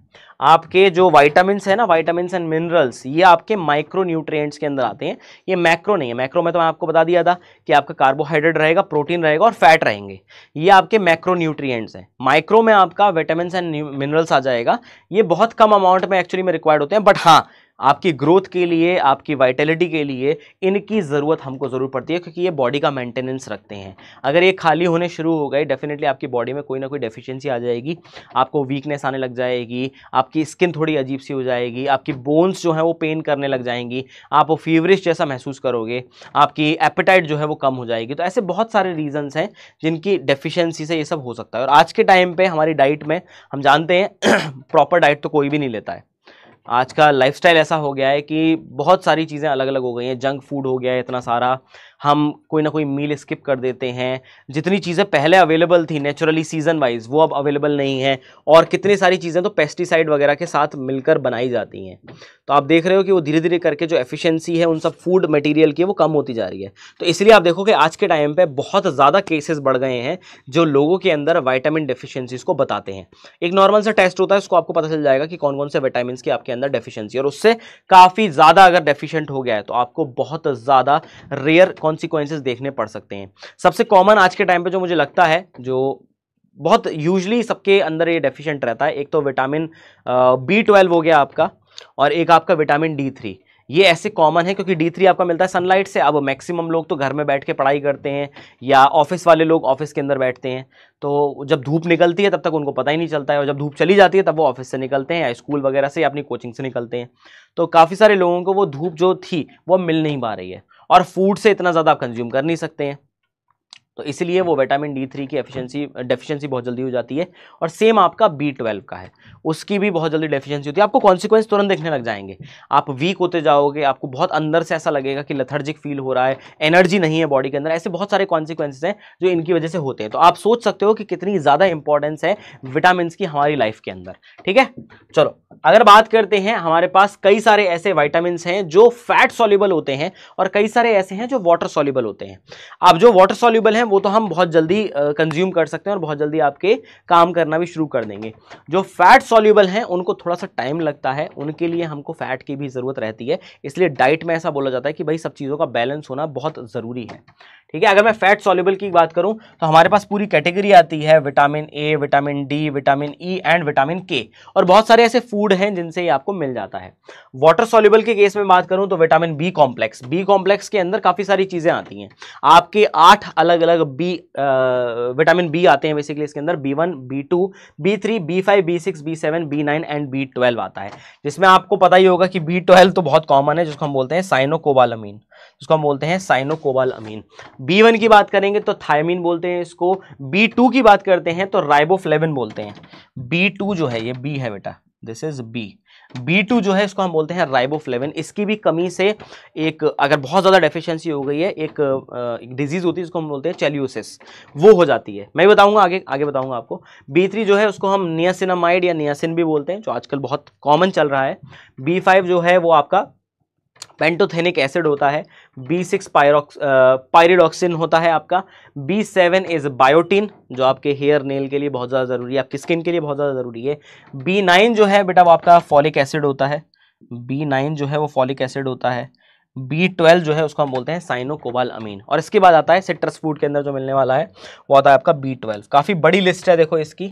S1: आपके जो वाइटामिन है ना वाइटामिन एंड मिनरल्स ये आपके माइक्रो न्यूट्रिएंट्स के अंदर आते हैं ये मैक्रो नहीं है मैक्रो में तो मैं आपको बता दिया था कि आपका कार्बोहाइड्रेट रहेगा प्रोटीन रहेगा और फैट रहेंगे ये आपके मैक्रो न्यूट्रिएंट्स हैं माइक्रो में आपका विटामिन एंड मिनरल्स आ जाएगा ये बहुत कम अमाउंट में एक्चुअली में रिक्वायर्ड होते हैं बट हाँ आपकी ग्रोथ के लिए आपकी वाइटेलिटी के लिए इनकी ज़रूरत हमको ज़रूर पड़ती है क्योंकि ये बॉडी का मेंटेनेंस रखते हैं अगर ये खाली होने शुरू हो गए डेफिनेटली आपकी बॉडी में कोई ना कोई डेफिशिएंसी आ जाएगी आपको वीकनेस आने लग जाएगी आपकी स्किन थोड़ी अजीब सी हो जाएगी आपकी बोन्स जो हैं वो पेन करने लग जाएंगी आप वो फीवरिश जैसा महसूस करोगे आपकी एपिटाइट जो है वो कम हो जाएगी तो ऐसे बहुत सारे रीजन्स हैं जिनकी डेफिशेंसी से ये सब हो सकता है और आज के टाइम पर हमारी डाइट में हम जानते हैं प्रॉपर डाइट तो कोई भी नहीं लेता है आज का लाइफस्टाइल ऐसा हो गया है कि बहुत सारी चीज़ें अलग अलग हो गई हैं जंक फूड हो गया है इतना सारा हम कोई ना कोई मील स्किप कर देते हैं जितनी चीज़ें पहले अवेलेबल थी नेचुरली सीज़न वाइज वो अब अवेलेबल नहीं है और कितनी सारी चीज़ें तो पेस्टिसाइड वगैरह के साथ मिलकर बनाई जाती हैं तो आप देख रहे हो कि वो धीरे धीरे करके जो एफिशिएंसी है उन सब फूड मटेरियल की वो कम होती जा रही है तो इसलिए आप देखो कि आज के टाइम पर बहुत ज़्यादा केसेस बढ़ गए हैं जो लोगों के अंदर वाइटामिन डेफिशिएंसीज को बताते हैं एक नॉर्मल सा टेस्ट होता है उसको आपको पता चल जाएगा कि कौन कौन से वाइटामिन की आपके अंदर डेफिशिएंसी और उससे काफ़ी ज़्यादा अगर डेफिशियंट हो गया है तो आपको बहुत ज़्यादा रेयर कौन कॉन्सिक्वेंसेज देखने पड़ सकते हैं सबसे कॉमन आज के टाइम पे जो मुझे लगता है जो बहुत यूजली सबके अंदर ये डेफिशिएंट रहता है एक तो विटामिन बी ट्वेल्व हो गया आपका और एक आपका विटामिन डी थ्री ये ऐसे कॉमन है क्योंकि डी थ्री आपका मिलता है सनलाइट से अब मैक्सिमम लोग तो घर में बैठ के पढ़ाई करते हैं या ऑफिस वाले लोग ऑफिस के अंदर बैठते हैं तो जब धूप निकलती है तब तक उनको पता ही नहीं चलता है और जब धूप चली जाती है तब वो ऑफिस से निकलते हैं या स्कूल वगैरह से या अपनी कोचिंग से निकलते हैं तो काफ़ी सारे लोगों को वो धूप जो थी वो मिल नहीं पा रही है और फूड से इतना ज़्यादा आप कंज्यूम कर नहीं सकते हैं तो इसलिए वो विटामिन डी थ्री की एफिशिएंसी डेफिशिएंसी बहुत जल्दी हो जाती है और सेम आपका बी ट्वेल्व का है उसकी भी बहुत जल्दी डेफिशिएंसी होती है आपको कॉन्सिक्वेंस तुरंत देखने लग जाएंगे आप वीक होते जाओगे आपको बहुत अंदर से ऐसा लगेगा कि लथर्जिक फील हो रहा है एनर्जी नहीं है बॉडी के अंदर ऐसे बहुत सारे कॉन्सिक्वेंसेज हैं जो इनकी वजह से होते हैं तो आप सोच सकते हो कि कितनी ज़्यादा इंपॉर्टेंस है विटामिन की हमारी लाइफ के अंदर ठीक है चलो अगर बात करते हैं हमारे पास कई सारे ऐसे वाइटामिन हैं जो फैट सॉल्यूबल होते हैं और कई सारे ऐसे हैं जो वाटर सॉल्यूबल होते हैं आप जो वाटर सॉल्यूबल हैं हैं वो तो हम बहुत जल्दी कंज्यूम कर सकते हैं और बहुत जल्दी आपके काम करना भी शुरू कर देंगे जो फैट सॉल्यूबल हैं उनको थोड़ा सा टाइम लगता है उनके लिए हमको फैट की भी ज़रूरत रहती है इसलिए डाइट में ऐसा बोला जाता है कि भाई सब चीज़ों का बैलेंस होना बहुत ज़रूरी है ठीक है अगर मैं फैट सॉल्यूबल की बात करूं तो हमारे पास पूरी कैटेगरी आती है vitamin A vitamin D vitamin E and vitamin K और बहुत सारे ऐसे फूड हैं जिनसे ये आपको मिल जाता है वाटर सॉल्यूबल के केस में बात करूं तो vitamin B complex B complex के अंदर काफ़ी सारी चीज़ें आती हैं आपके आठ अलग अलग बी विटामिन बी आते हैं बेसिकली इसके अंदर B one B two B three B five B six B seven B nine and B twelve आता है जिसमें आपको पता ही होगा कि बी ट्वेल्व तो बहुत कॉमन है जिसको हम बोलते हैं साइनोकोबालमीन जिसको तो हम बोलते हैं साइनोकोबाल अमीन बी वन की बात करेंगे तो थायमीन बोलते हैं इसको बी टू की बात करते हैं तो राइबोफ्लेविन बोलते हैं बी टू जो है ये बी है बेटा this is B B two जो है इसको हम बोलते हैं राइबोफ्लेविन इसकी भी कमी से एक अगर बहुत ज़्यादा डेफिशिएंसी हो गई है एक, एक डिजीज़ होती है जिसको हम बोलते हैं चेल्यूसिस वो हो जाती है मैं बताऊंगा आगे आगे बताऊंगा आपको बी थ्री जो है उसको हम नियासिनामाइड या नियासिन भी बोलते हैं जो आजकल बहुत कॉमन चल रहा है बी फाइव जो है वो आपका पेंटोथेनिक एसिड होता है बी सिक्स पायरोक्स पायरिडॉक्सिन होता है आपका बी सेवन इज बायोटीन जो आपके हेयर नेल के लिए बहुत ज़्यादा ज़रूरी है आपकी स्किन के लिए बहुत ज़्यादा ज़रूरी है बी नाइन जो है बेटा वो आपका फॉलिक एसिड होता है बी नाइन जो है वो फॉलिक एसिड होता है बी ट्वेल्व जो है उसको हम बोलते हैं साइनोकोबाल अमीन और इसके बाद आता है सिट्रस फूड के अंदर जो मिलने वाला है वो आता है आपका बी ट्वेल्व काफ़ी बड़ी लिस्ट है देखो इसकी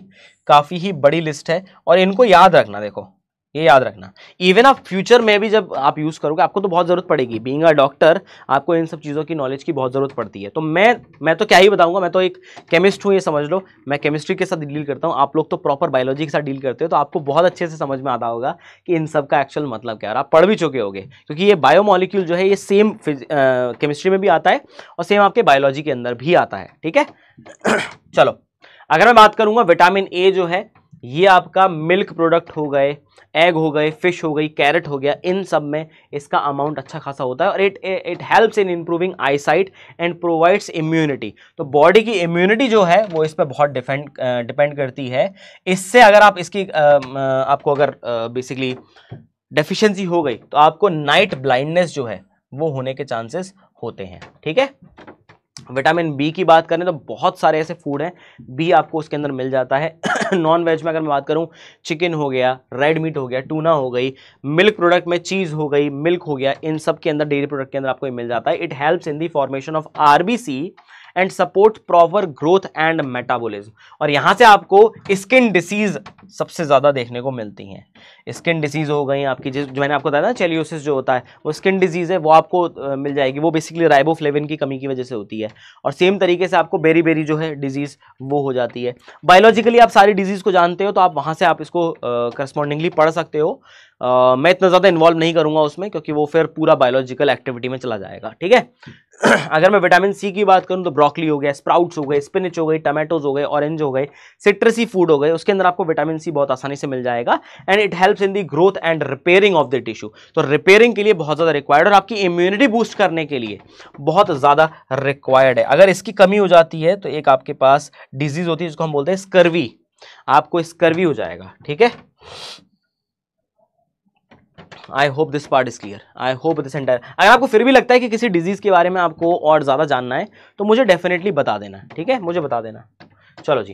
S1: काफ़ी ही बड़ी लिस्ट है और इनको याद रखना देखो ये याद रखना इवन आप फ्यूचर में भी जब आप यूज़ करोगे आपको तो बहुत ज़रूरत पड़ेगी बीइंग अ डॉक्टर आपको इन सब चीज़ों की नॉलेज की बहुत ज़रूरत पड़ती है तो मैं मैं तो क्या ही बताऊंगा मैं तो एक केमिस्ट हूँ ये समझ लो मैं केमिस्ट्री के साथ डील करता हूँ आप लोग तो प्रॉपर बायोलॉजी के साथ डील करते हो तो आपको बहुत अच्छे से समझ में आता होगा कि इन सब का एक्चुअल मतलब क्या है आप पढ़ भी चुके होगे क्योंकि ये बायोमोलिक्यूल जो है ये सेम केमिस्ट्री में भी आता है और सेम आपके बायोलॉजी के अंदर भी आता है ठीक है चलो अगर मैं बात करूंगा विटामिन ए जो है ये आपका मिल्क प्रोडक्ट हो गए एग हो गए फिश हो गई कैरेट हो गया इन सब में इसका अमाउंट अच्छा खासा होता है और it it helps in improving eyesight and provides immunity तो बॉडी की इम्यूनिटी जो है वो इस पर बहुत डिपेंड डिपेंड करती है इससे अगर आप इसकी आ, आपको अगर बेसिकली डेफिशिएंसी हो गई तो आपको नाइट ब्लाइंडनेस जो है वो होने के चांसेस होते हैं ठीक है विटामिन बी की बात करें तो बहुत सारे ऐसे फूड हैं बी आपको उसके अंदर मिल जाता है नॉन वेज में अगर मैं बात करूं चिकन हो गया रेड मीट हो गया टूना हो गई मिल्क प्रोडक्ट में चीज़ हो गई मिल्क हो गया इन सब के अंदर डेयरी प्रोडक्ट के अंदर आपको ये मिल जाता है it helps in the formation of R and support proper growth and metabolism और यहाँ से आपको स्किन डिसीज सबसे ज़्यादा देखने को मिलती हैं स्किन डिजीज़ हो गई आपकी जिस जो मैंने आपको बताया ना चेलियोसिस जो होता है वो स्किन डिजीज़ है वो आपको मिल जाएगी वो बेसिकली राइबोफ्लेविन की कमी की वजह से होती है और सेम तरीके से आपको बेरी बेरी जो है डिजीज़ वो हो जाती है बायोलॉजिकली आप सारी डिजीज़ को जानते हो तो आप वहाँ से आप इसको करस्पॉन्डिंगली पढ़ सकते हो आ, मैं इतना ज़्यादा इन्वॉल्व नहीं करूँगा उसमें क्योंकि वो फिर पूरा बायोलॉजिकल एक्टिविटी में चला जाएगा ठीक है अगर मैं विटामिन सी की बात करूँ तो ब्रोकली हो गया स्प्राउट्स हो गए स्पिनिच हो गई टमाटोज हो गए ऑरेंज हो गए सिट्रसी फूड हो गए उसके अंदर आपको विटामिन सी बहुत आसानी से मिल जाएगा and it help helps in the growth and repairing of the tissue तो रिपेयरिंग के लिए बहुत ज़्यादा रिक्वायर्ड और आपकी इम्यूनिटी बूस्ट करने के लिए बहुत ज़्यादा रिक्वायर्ड है अगर इसकी कमी हो जाती है तो एक आपके पास डिजीज होती है जिसको हम बोलते हैं स्कर्वी आपको स्कर्वी हो जाएगा ठीक है I hope this part is clear I hope this entire अगर आपको फिर भी लगता है कि किसी डिजीज़ के बारे में आपको और ज़्यादा जानना है तो मुझे डेफिनेटली बता देना ठीक है मुझे बता देना चलो जी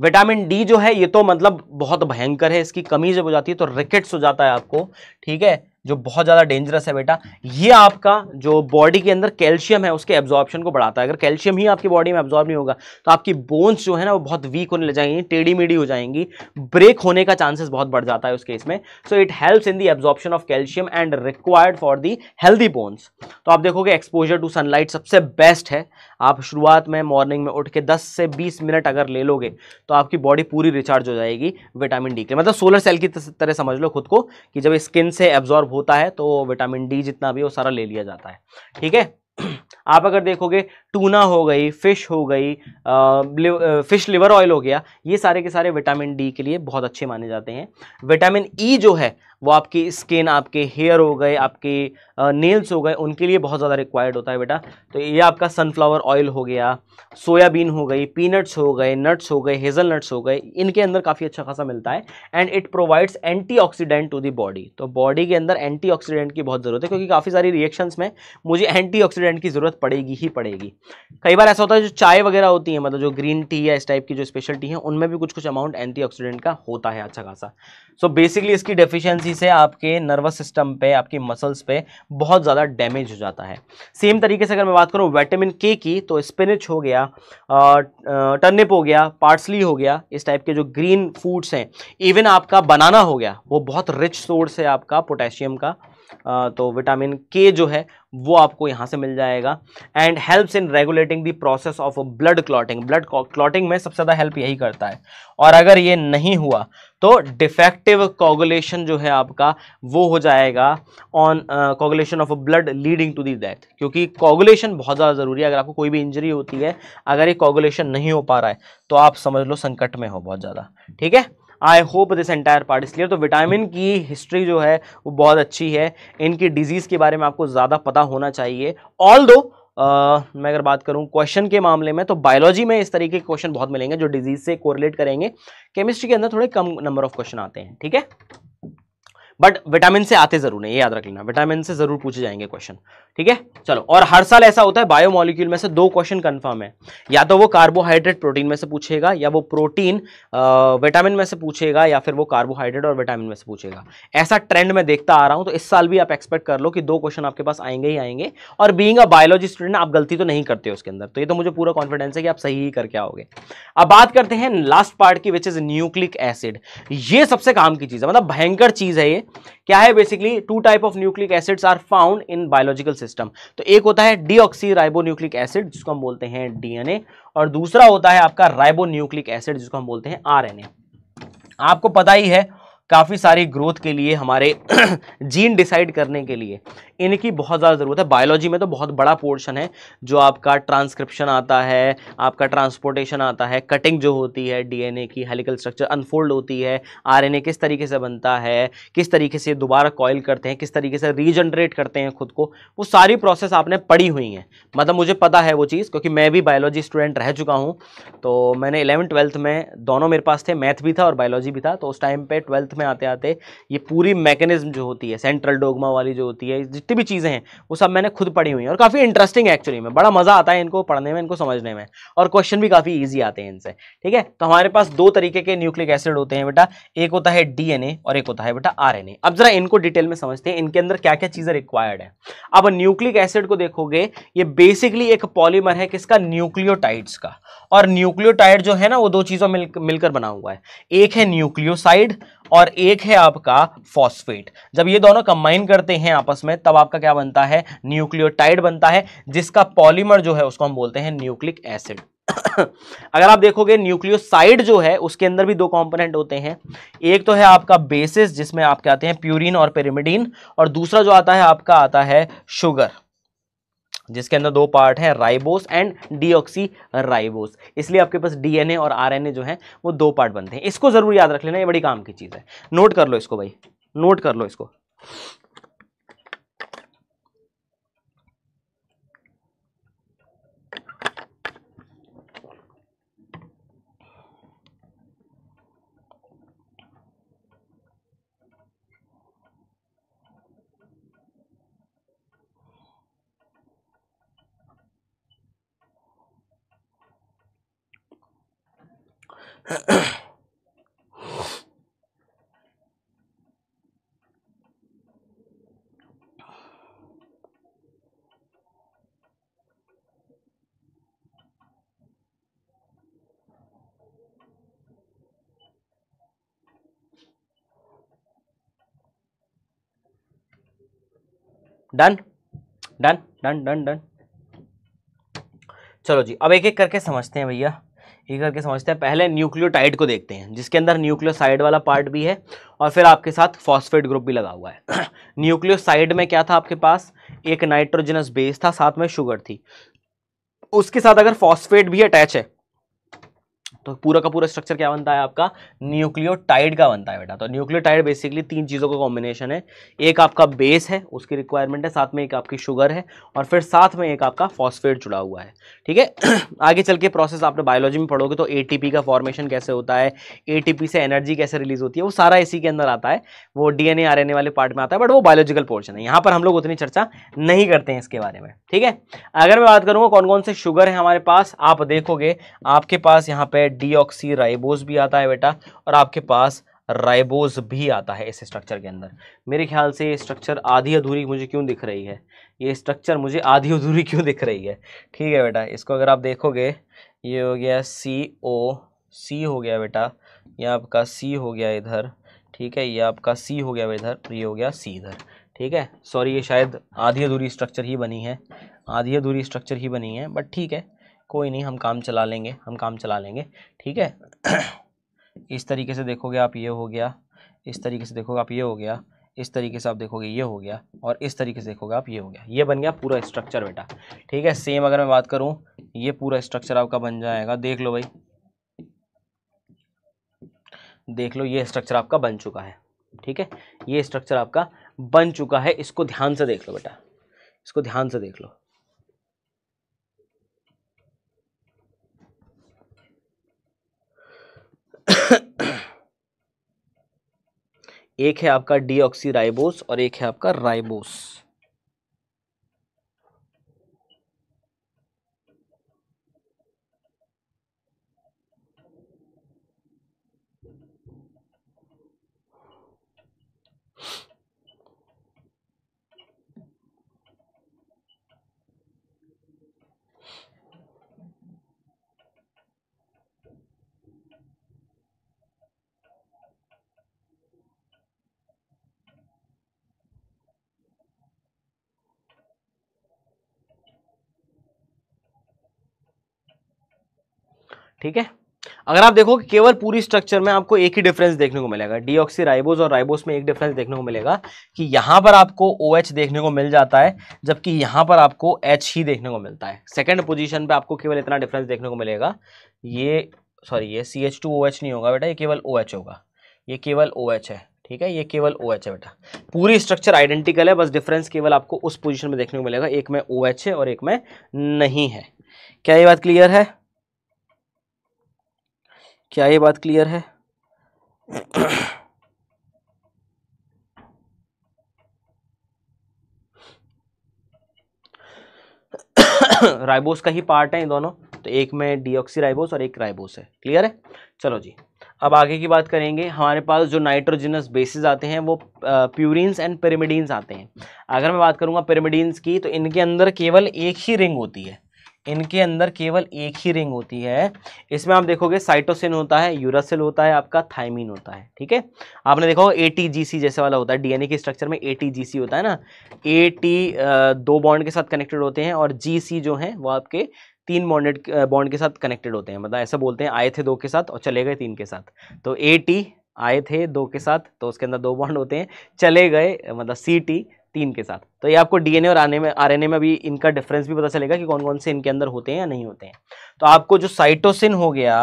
S1: विटामिन डी जो है ये तो मतलब बहुत भयंकर है इसकी कमी जब हो जाती है तो रिकेट्स हो जाता है आपको ठीक है जो बहुत ज़्यादा डेंजरस है बेटा ये आपका जो बॉडी के अंदर कैल्शियम है उसके एब्जॉर्बशन को बढ़ाता है अगर कैल्शियम ही आपकी बॉडी में एब्जॉर्ब नहीं होगा तो आपकी बोन्स जो है ना वो बहुत वीक होने लग जाएंगी टेढ़ी मेढ़ी हो जाएंगी ब्रेक होने का चांसेस बहुत बढ़ जाता है उसके इसमें में so it helps in the absorption of calcium and required for the healthy bones तो आप देखोगे एक्सपोजर टू सनलाइट सबसे बेस्ट है आप शुरुआत में मॉर्निंग में उठ के दस से बीस मिनट अगर ले लोगे तो आपकी बॉडी पूरी रिचार्ज हो जाएगी विटामिन डी के मतलब सोलर सेल की तरह समझ लो खुद को कि जब स्किन से एब्जॉर्ब होता है तो विटामिन डी जितना भी वो सारा ले लिया जाता है ठीक है आप अगर देखोगे टूना हो गई फिश हो गई ah, liver, ah, fish liver oil हो गया ये सारे के सारे विटामिन डी के लिए बहुत अच्छे माने जाते हैं विटामिन ई e जो है वो आपकी स्किन आपके हेयर हो गए आपके नेल्स हो गए उनके लिए बहुत ज़्यादा रिक्वायर्ड होता है बेटा तो ये आपका सनफ्लावर ऑयल हो गया सोयाबीन हो गई पीनट्स हो गए नट्स हो गए हेज़ल नट्स हो गए इनके अंदर काफ़ी अच्छा खासा मिलता है and it provides antioxidant to the body तो बॉडी के अंदर एंटीऑक्सीडेंट की बहुत ज़रूरत है क्योंकि काफ़ी सारी रिएक्शंस में मुझे एंटीऑक्सीडेंट की ज़रूरत पड़ेगी ही पड़ेगी कई बार ऐसा होता है जो चाय वगैरह होती है मतलब जो ग्रीन टी या इस टाइप की जो स्पेशल टी है उनमें भी कुछ कुछ अमाउंट एंटी का होता है अच्छा खासा सो so बेसिकली इसकी डेफिशियंसी एनर्जी से आपके नर्वस सिस्टम पे आपकी मसल्स पे बहुत ज़्यादा डैमेज हो जाता है सेम तरीके से अगर मैं बात करूँ विटामिन के की तो स्पिनिच हो गया टर्निप हो गया पार्सली हो गया इस टाइप के जो ग्रीन फूड्स हैं इवन आपका बनाना हो गया वो बहुत रिच सोर्स है आपका पोटेशियम का तो विटामिन के जो है वो आपको यहाँ से मिल जाएगा and helps in regulating the process of blood clotting blood clotting में सबसे ज़्यादा हेल्प यही करता है और अगर ये नहीं हुआ तो डिफेक्टिव कोगुलेशन जो है आपका वो हो जाएगा on coagulation of blood leading to the death क्योंकि कोगुलेशन बहुत ज़्यादा ज़रूरी है अगर आपको कोई भी इंजरी होती है अगर ये कोगुलेशन नहीं हो पा रहा है तो आप समझ लो संकट में हो बहुत ज़्यादा ठीक है I hope this entire part is तो विटामिन की हिस्ट्री जो है वो बहुत अच्छी है इनकी डिजीज़ के बारे में आपको ज़्यादा पता होना चाहिए ऑल दो Uh, मैं अगर बात करूं क्वेश्चन के मामले में तो बायोलॉजी में इस तरीके के क्वेश्चन बहुत मिलेंगे जो डिजीज से कोरिलेट करेंगे केमिस्ट्री के अंदर थोड़े कम नंबर ऑफ क्वेश्चन आते हैं ठीक है बट विटामिन से आते जरूर नहीं ये याद रख लेना विटामिन से जरूर पूछे जाएंगे क्वेश्चन ठीक है चलो और हर साल ऐसा होता है बायोमोलिक्यूल में से दो क्वेश्चन कंफर्म है या तो वो कार्बोहाइड्रेट प्रोटीन में से पूछेगा या वो प्रोटीन विटामिन में से पूछेगा या फिर वो कार्बोहाइड्रेट और विटामिन में से पूछेगा ऐसा ट्रेंड में देखता आ रहा हूं तो इस साल भी आप एक्सपेक्ट कर लो कि दो क्वेश्चन आपके पास आएंगे ही आएंगे और बींग अ बायोलॉजी स्टूडेंट आप गलती तो नहीं करते उसके अंदर तो ये तो मुझे पूरा कॉन्फिडेंस है कि आप सही ही करके आओगे अब बात करते हैं लास्ट पार्ट की विच इज न्यूक्लिक एसिड ये सबसे काम की चीज है मतलब भयंकर चीज है ये क्या है basically two type of nucleic acids are found in biological system तो एक होता है डीऑक्सी राइबोन्यूक्लिक एसिड जिसको हम बोलते हैं डीएनए और दूसरा होता है आपका राइबोन्यूक्लिक एसिड जिसको हम बोलते हैं आरएनए आपको पता ही है काफ़ी सारी ग्रोथ के लिए हमारे जीन डिसाइड करने के लिए इनकी बहुत ज़्यादा ज़रूरत है बायोलॉजी में तो बहुत बड़ा पोर्शन है जो आपका ट्रांसक्रिप्शन आता है आपका ट्रांसपोर्टेशन आता है कटिंग जो होती है डीएनए की हेलिकल स्ट्रक्चर अनफोल्ड होती है आरएनए किस तरीके से बनता है किस तरीके से दोबारा कॉयल करते हैं किस तरीके से रीजनरेट करते हैं खुद को वो सारी प्रोसेस आपने पढ़ी हुई हैं मतलब मुझे पता है वो चीज़ क्योंकि मैं भी बायोलॉजी स्टूडेंट रह चुका हूँ तो मैंने इलेवन ट्वेल्थ में दोनों मेरे पास थे मैथ भी था और बायोलॉजी भी था तो उस टाइम पर ट्वेल्थ में आते आते ये पूरी मैकेनिज्म जो होती है सेंट्रल डोगमा वाली जो होती है जितनी भी चीज़ें हैं वो सब मैंने खुद पढ़ी हुई हैं और काफ़ी इंटरेस्टिंग है एक्चुअली में बड़ा मज़ा आता है इनको पढ़ने में इनको समझने में और क्वेश्चन भी काफ़ी ईजी आते हैं इनसे ठीक है तो हमारे पास दो तरीके के न्यूक्लिक एसिड होते हैं बेटा एक होता है डी और एक होता है बेटा आर अब ज़रा इनको डिटेल में समझते हैं इनके अंदर क्या क्या चीज़ें रिक्वायर्ड है अब न्यूक्लिक एसिड को देखोगे ये बेसिकली एक पॉलीमर है किसका न्यूक्लियोटाइड्स का और न्यूक्लियोटाइड जो है ना वो दो चीज़ों मिल मिलकर बना हुआ है एक है न्यूक्लियोसाइड और एक है आपका फॉस्फेट जब ये दोनों कंबाइन करते हैं आपस में तब आपका क्या बनता है न्यूक्लियोटाइड बनता है जिसका पॉलीमर जो है उसको हम बोलते हैं न्यूक्लिक एसिड अगर आप देखोगे न्यूक्लियोसाइड जो है उसके अंदर भी दो कंपोनेंट होते हैं एक तो है आपका बेसिस जिसमें आपके आते हैं प्यूरिन और पेरिमिडीन और दूसरा जो आता है आपका आता है शुगर जिसके अंदर दो पार्ट है राइबोस एंड डीऑक्सी राइबोस इसलिए आपके पास डीएनए और आरएनए जो है वो दो पार्ट बनते हैं इसको जरूर याद रख लेना ये बड़ी काम की चीज़ है नोट कर लो इसको भाई नोट कर लो इसको done done done done done चलो जी अब एक एक करके समझते हैं भैया ये करके समझते हैं पहले न्यूक्लियोटाइड को देखते हैं जिसके अंदर न्यूक्लियोसाइड वाला पार्ट भी है और फिर आपके साथ फॉस्फेट ग्रुप भी लगा हुआ है न्यूक्लियोसाइड में क्या था आपके पास एक नाइट्रोजनस बेस था साथ में शुगर थी उसके साथ अगर फॉस्फेट भी अटैच है तो पूरा का पूरा स्ट्रक्चर क्या बनता है आपका न्यूक्लियोटाइड का बनता है बेटा तो न्यूक्लियोटाइड बेसिकली तीन चीज़ों का कॉम्बिनेशन है एक आपका बेस है उसकी रिक्वायरमेंट है साथ में एक आपकी शुगर है और फिर साथ में एक आपका फॉस्फेट जुड़ा हुआ है ठीक है आगे चल के प्रोसेस आपने बायोलॉजी में पढ़ोगे तो ए का फॉर्मेशन कैसे होता है ए से एनर्जी कैसे रिलीज होती है वो सारा इसी के अंदर आता है वो डी एन वाले पार्ट में आता है बट वो बायोलॉजिकल पोर्शन है यहाँ पर हम लोग उतनी चर्चा नहीं करते हैं इसके बारे में ठीक है अगर मैं बात करूँगा कौन कौन से शुगर है हमारे पास आप देखोगे आपके पास यहाँ पे है डीऑक्सी राइबोज भी आता है बेटा और आपके पास राइबोज भी आता है इस स्ट्रक्चर के अंदर मेरे ख्याल से ये स्ट्रक्चर आधी अधूरी मुझे क्यों दिख रही है ये स्ट्रक्चर मुझे आधी अधूरी क्यों दिख रही है ठीक है बेटा इसको अगर आप देखोगे ये हो गया सी ओ सी हो गया बेटा ये आपका सी हो गया इधर ठीक है ये आपका सी हो गया इधर ये हो गया सी इधर ठीक है सॉरी ये शायद आधी अधूरी स्ट्रक्चर ही बनी है आधी अधूरी स्ट्रक्चर ही बनी है बट ठीक है कोई नहीं हम काम चला लेंगे हम काम चला लेंगे ठीक है इस तरीके से देखोगे आप ये हो गया इस तरीके से देखोगे आप ये हो गया इस तरीके से आप देखोगे ये हो गया और इस तरीके से देखोगे आप ये हो गया ये बन गया पूरा स्ट्रक्चर बेटा ठीक है सेम अगर मैं बात करूँ ये पूरा स्ट्रक्चर आपका बन जाएगा देख लो भाई देख लो ये स्ट्रक्चर आपका बन चुका है ठीक है ये स्ट्रक्चर आपका बन चुका है इसको ध्यान से देख लो बेटा इसको ध्यान से देख लो एक है आपका डी राइबोस और एक है आपका राइबोस ठीक है अगर आप देखो केवल पूरी स्ट्रक्चर में आपको एक ही डिफरेंस देखने को मिलेगा डी राइबोस और राइबोस में एक डिफरेंस देखने को मिलेगा कि यहाँ पर आपको ओ OH देखने को मिल जाता है जबकि यहाँ पर आपको एच ही देखने को मिलता है सेकेंड पोजिशन पर आपको केवल इतना डिफरेंस देखने को मिलेगा ये सॉरी ये C H two O H नहीं होगा बेटा ये केवल ओ OH एच होगा ये केवल ओ OH है ठीक है ये केवल ओ OH है बेटा पूरी स्ट्रक्चर आइडेंटिकल है बस डिफरेंस केवल आपको उस पोजीशन में देखने को मिलेगा एक में ओ OH है और एक में नहीं है क्या ये बात क्लियर है क्या ये बात क्लियर है राइबोस का ही पार्ट है ये दोनों तो एक में डीऑक्सी राइबोस और एक राइबोस है क्लियर है चलो जी अब आगे की बात करेंगे हमारे पास जो नाइट्रोजनस बेसिस आते हैं वो प्यूरिन्स एंड पिरिमिडीन्स आते हैं अगर मैं बात करूंगा पिरिमिडीन्स की तो इनके अंदर केवल एक ही रिंग होती है इनके अंदर केवल एक ही रिंग होती है इसमें आप देखोगे साइटोसिन होता है यूरासिल होता है आपका थाइमिन होता है ठीक है आपने देखा होगा एटीजीसी जैसे वाला होता है डीएनए के स्ट्रक्चर में एटीजीसी होता है ना एटी दो बॉन्ड के साथ कनेक्टेड होते हैं और जीसी जो है वो आपके तीन बॉन्डेड बॉन्ड के साथ कनेक्टेड होते हैं मतलब ऐसा बोलते हैं आए थे दो के साथ और चले गए तीन के साथ तो ए टी आए थे दो के साथ तो उसके अंदर दो बॉन्ड होते हैं चले गए मतलब सी टी तीन के साथ तो ये आपको डीएनए और आरएनए में आरएनए में भी इनका डिफरेंस भी पता चलेगा कि कौन कौन से इनके अंदर होते हैं या नहीं होते हैं तो आपको जो साइटोसिन हो गया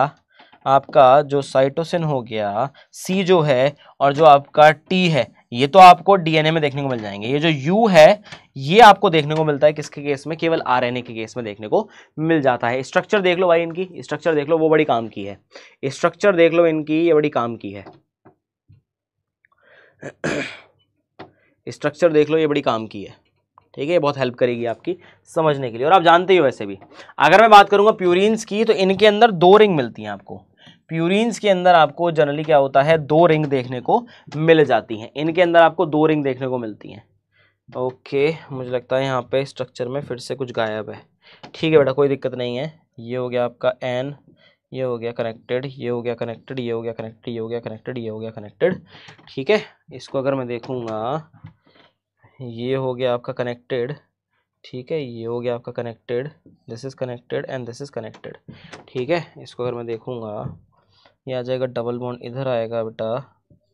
S1: आपका जो साइटोसिन हो गया सी जो है और जो आपका टी है ये तो आपको डीएनए में देखने को मिल जाएंगे ये जो यू है ये आपको देखने को मिलता है किसके केस में केवल आरएनए के केस में देखने को मिल जाता है स्ट्रक्चर देख लो भाई इनकी स्ट्रक्चर देख लो वो बड़ी काम की है स्ट्रक्चर देख लो इनकी ये बड़ी काम की है स्ट्रक्चर देख लो ये बड़ी काम की है ठीक है ये बहुत हेल्प करेगी आपकी समझने के लिए और आप जानते ही वैसे भी अगर मैं बात करूँगा प्यूरिन्स की तो इनके अंदर दो रिंग मिलती हैं आपको प्यूरिन्स के अंदर आपको जनरली क्या होता है दो रिंग देखने को मिल जाती हैं इनके अंदर आपको दो रिंग देखने को मिलती हैं ओके मुझे लगता है यहाँ पे स्ट्रक्चर में फिर से कुछ गायब है ठीक है बेटा कोई दिक्कत नहीं है ये हो गया आपका एन ये हो गया कनेक्टेड ये हो गया कनेक्टेड ये हो गया कनेक्टेड ये हो गया कनेक्टेड ये हो गया कनेक्टेड ठीक है इसको अगर मैं देखूँगा ये हो गया आपका कनेक्टेड ठीक है ये हो गया आपका connected this is connected and this is connected ठीक है इसको अगर मैं देखूँगा ये आ जाएगा डबल बॉन्ड इधर आएगा बेटा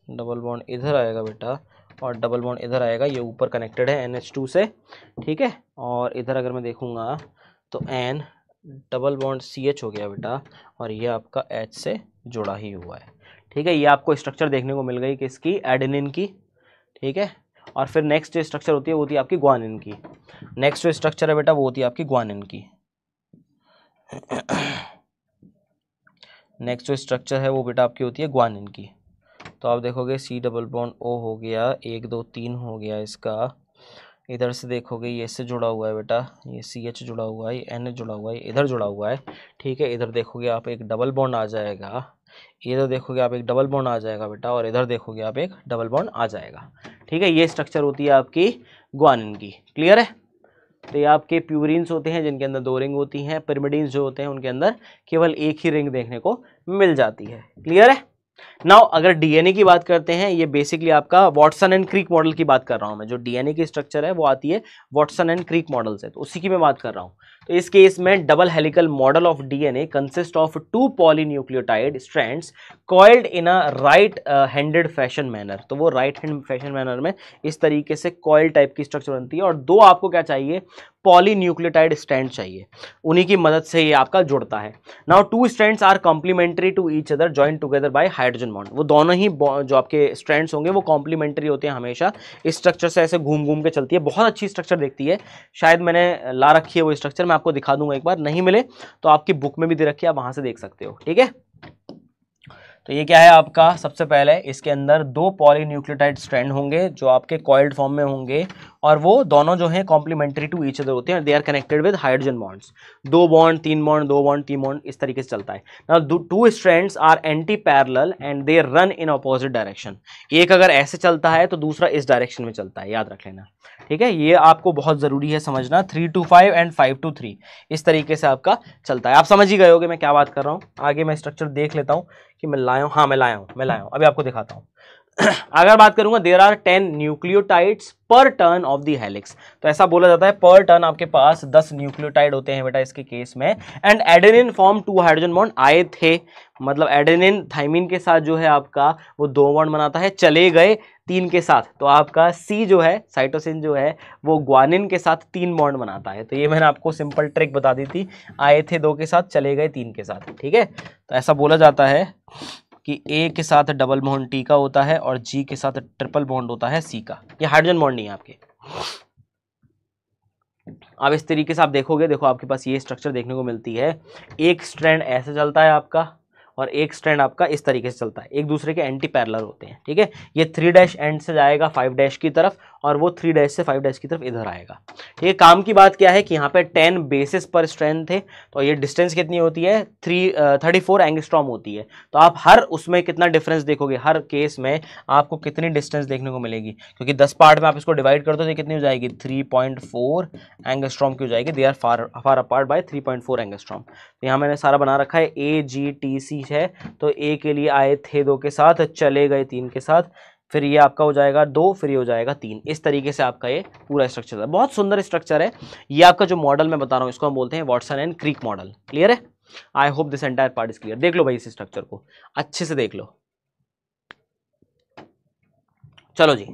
S1: डबल बॉन्ड इधर आएगा बेटा और डबल बॉन्ड इधर आएगा ये ऊपर कनेक्टेड है एन एच टू से ठीक है और इधर अगर मैं देखूँगा तो N double bond C H हो गया बेटा और ये आपका एच से जुड़ा ही हुआ है ठीक है ये आपको स्ट्रक्चर देखने को मिल गई किसकी एडिनिन की ठीक है और फिर नेक्स्ट जो स्ट्रक्चर होती है वो होती है आपकी ग्वानिन की नेक्स्ट जो स्ट्रक्चर है बेटा वो होती है आपकी ग्वानिन की नेक्स्ट जो स्ट्रक्चर है वो बेटा आपकी होती है ग्वानिन की तो आप देखोगे सी डबल बॉन्ड ओ हो गया एक दो तीन हो गया इसका इधर से देखोगे ये से जुड़ा हुआ है बेटा ये सी एच जुड़ा हुआ है एन एच जुड़ा हुआ है इधर जुड़ा हुआ है ठीक है इधर देखोगे आप एक डबल बॉन्ड आ जाएगा इधर देखोगे आप एक डबल बॉन्ड आ जाएगा बेटा और इधर देखोगे आप एक डबल बॉन्ड आ जाएगा ठीक है ये स्ट्रक्चर होती है आपकी ग्वानिन की क्लियर है तो ये आपके प्यूरिन्स होते हैं जिनके अंदर दो रिंग होती हैं पिरमिडीन जो होते हैं उनके अंदर केवल एक ही रिंग देखने को मिल जाती है क्लियर है नाउ अगर डीएनए की बात करते हैं ये बेसिकली आपका वॉटसन एंड क्रीक मॉडल की बात कर रहा हूं मैं जो डीएनए की स्ट्रक्चर है वो आती है वॉटसन एंड क्रीक मॉडल से तो उसी की मैं बात कर रहा हूं इस केस में double helical model of DNA consist of two polynucleotide strands coiled in a right handed fashion manner तो वो राइट हैंड फैशन मैनर में इस तरीके से कॉयल टाइप की स्ट्रक्चर बनती है और दो आपको क्या चाहिए पॉलीन्यूक्लियोटाइड स्टैंड चाहिए उन्हीं की मदद से ये आपका जुड़ता है now two strands are complementary to each other join together by hydrogen bond वो दोनों ही जो आपके स्टैंड्स होंगे वो कॉम्प्लीमेंट्री होते हैं हमेशा इस स्ट्रक्चर से ऐसे घूम घूम के चलती है बहुत अच्छी स्ट्रक्चर देखती है शायद मैंने ला रखी है वो स्ट्रक्चर मैं आपको दिखा दूंगा एक बार नहीं मिले तो आपकी बुक में भी दे रखी है आप वहां से देख सकते हो ठीक है तो ये क्या है आपका सबसे पहले इसके अंदर दो पॉलीन्यूक्लियोटाइड स्ट्रैंड होंगे जो आपके कॉइल्ड फॉर्म में होंगे और वो दोनों जो हैं कॉम्प्लीमेंट्री टू ईच अदर होते हैं they are connected with hydrogen bonds दो बॉन्ड तीन बॉन्ड दो बॉन्ड तीन बॉन्ड इस तरीके से चलता है ना two strands are anti parallel and they run in opposite direction एक अगर ऐसे चलता है तो दूसरा इस डायरेक्शन में चलता है याद रख लेना ठीक है ये आपको बहुत ज़रूरी है समझना three two five and five two three इस तरीके से आपका चलता है आप समझ ही गए होगे मैं क्या बात कर रहा हूँ आगे मैं स्ट्रक्चर देख लेता हूँ कि मैं लाया हूँ हाँ मैं लाया हूँ मैं लाया हूँ अभी आपको दिखाता हूँ अगर बात करूंगा there are ten nucleotides per turn of the helix तो ऐसा बोला जाता है पर टर्न आपके पास दस न्यूक्लियोटाइड होते हैं बेटा इसके केस में and adenine form two hydrogen bond आए थे मतलब एडेनिन थाइमिन के साथ जो है आपका वो दो बॉन्ड बनाता है चले गए तीन के साथ तो आपका सी जो है साइटोसिन जो है वो ग्वानिन के साथ तीन बॉन्ड बनाता है तो ये मैंने आपको सिंपल ट्रिक बता दी थी आए थे दो के साथ चले गए तीन के साथ ठीक है तो ऐसा बोला जाता है कि ए के साथ डबल बॉन्ड टी का होता है और जी के साथ ट्रिपल बॉन्ड होता है सी का ये हाइड्रोजन बॉन्ड नहीं है आपके अब इस तरीके से आप देखोगे देखो आपके पास ये स्ट्रक्चर देखने को मिलती है एक स्ट्रैंड ऐसे चलता है आपका और एक स्ट्रैंड आपका इस तरीके से चलता है एक दूसरे के एंटी पैरलर होते हैं ठीक है ये थ्री डैश एंड से जाएगा फाइव डैश की तरफ और वो थ्री डैश से फाइव डैश की तरफ इधर आएगा ठीक है काम की बात क्या है कि यहाँ पे टेन बेसिस पर स्ट्रेंथ है तो ये डिस्टेंस कितनी होती है थ्री थर्टी फोर एंगस्ट्रॉम होती है तो आप हर उसमें कितना डिफरेंस देखोगे हर केस में आपको कितनी डिस्टेंस देखने को मिलेगी क्योंकि दस पार्ट में आप इसको डिवाइड कर दो तो कितनी हो जाएगी थ्री पॉइंट फोर एंगस्ट्रॉम की हो जाएगी they are far far apart by three point four angstrom तो यहाँ मैंने सारा बना रखा है ए जी टी सी है तो ए के लिए आए थे दो के साथ चले गए तीन के साथ फिर ये आपका हो जाएगा दो फिर ये हो जाएगा तीन इस तरीके से आपका ये पूरा स्ट्रक्चर है बहुत सुंदर स्ट्रक्चर है ये आपका जो मॉडल मैं बता रहा हूँ इसको हम बोलते हैं Watson and Crick model clear है I hope this entire part is clear देख लो भाई इस स्ट्रक्चर को अच्छे से देख लो चलो जी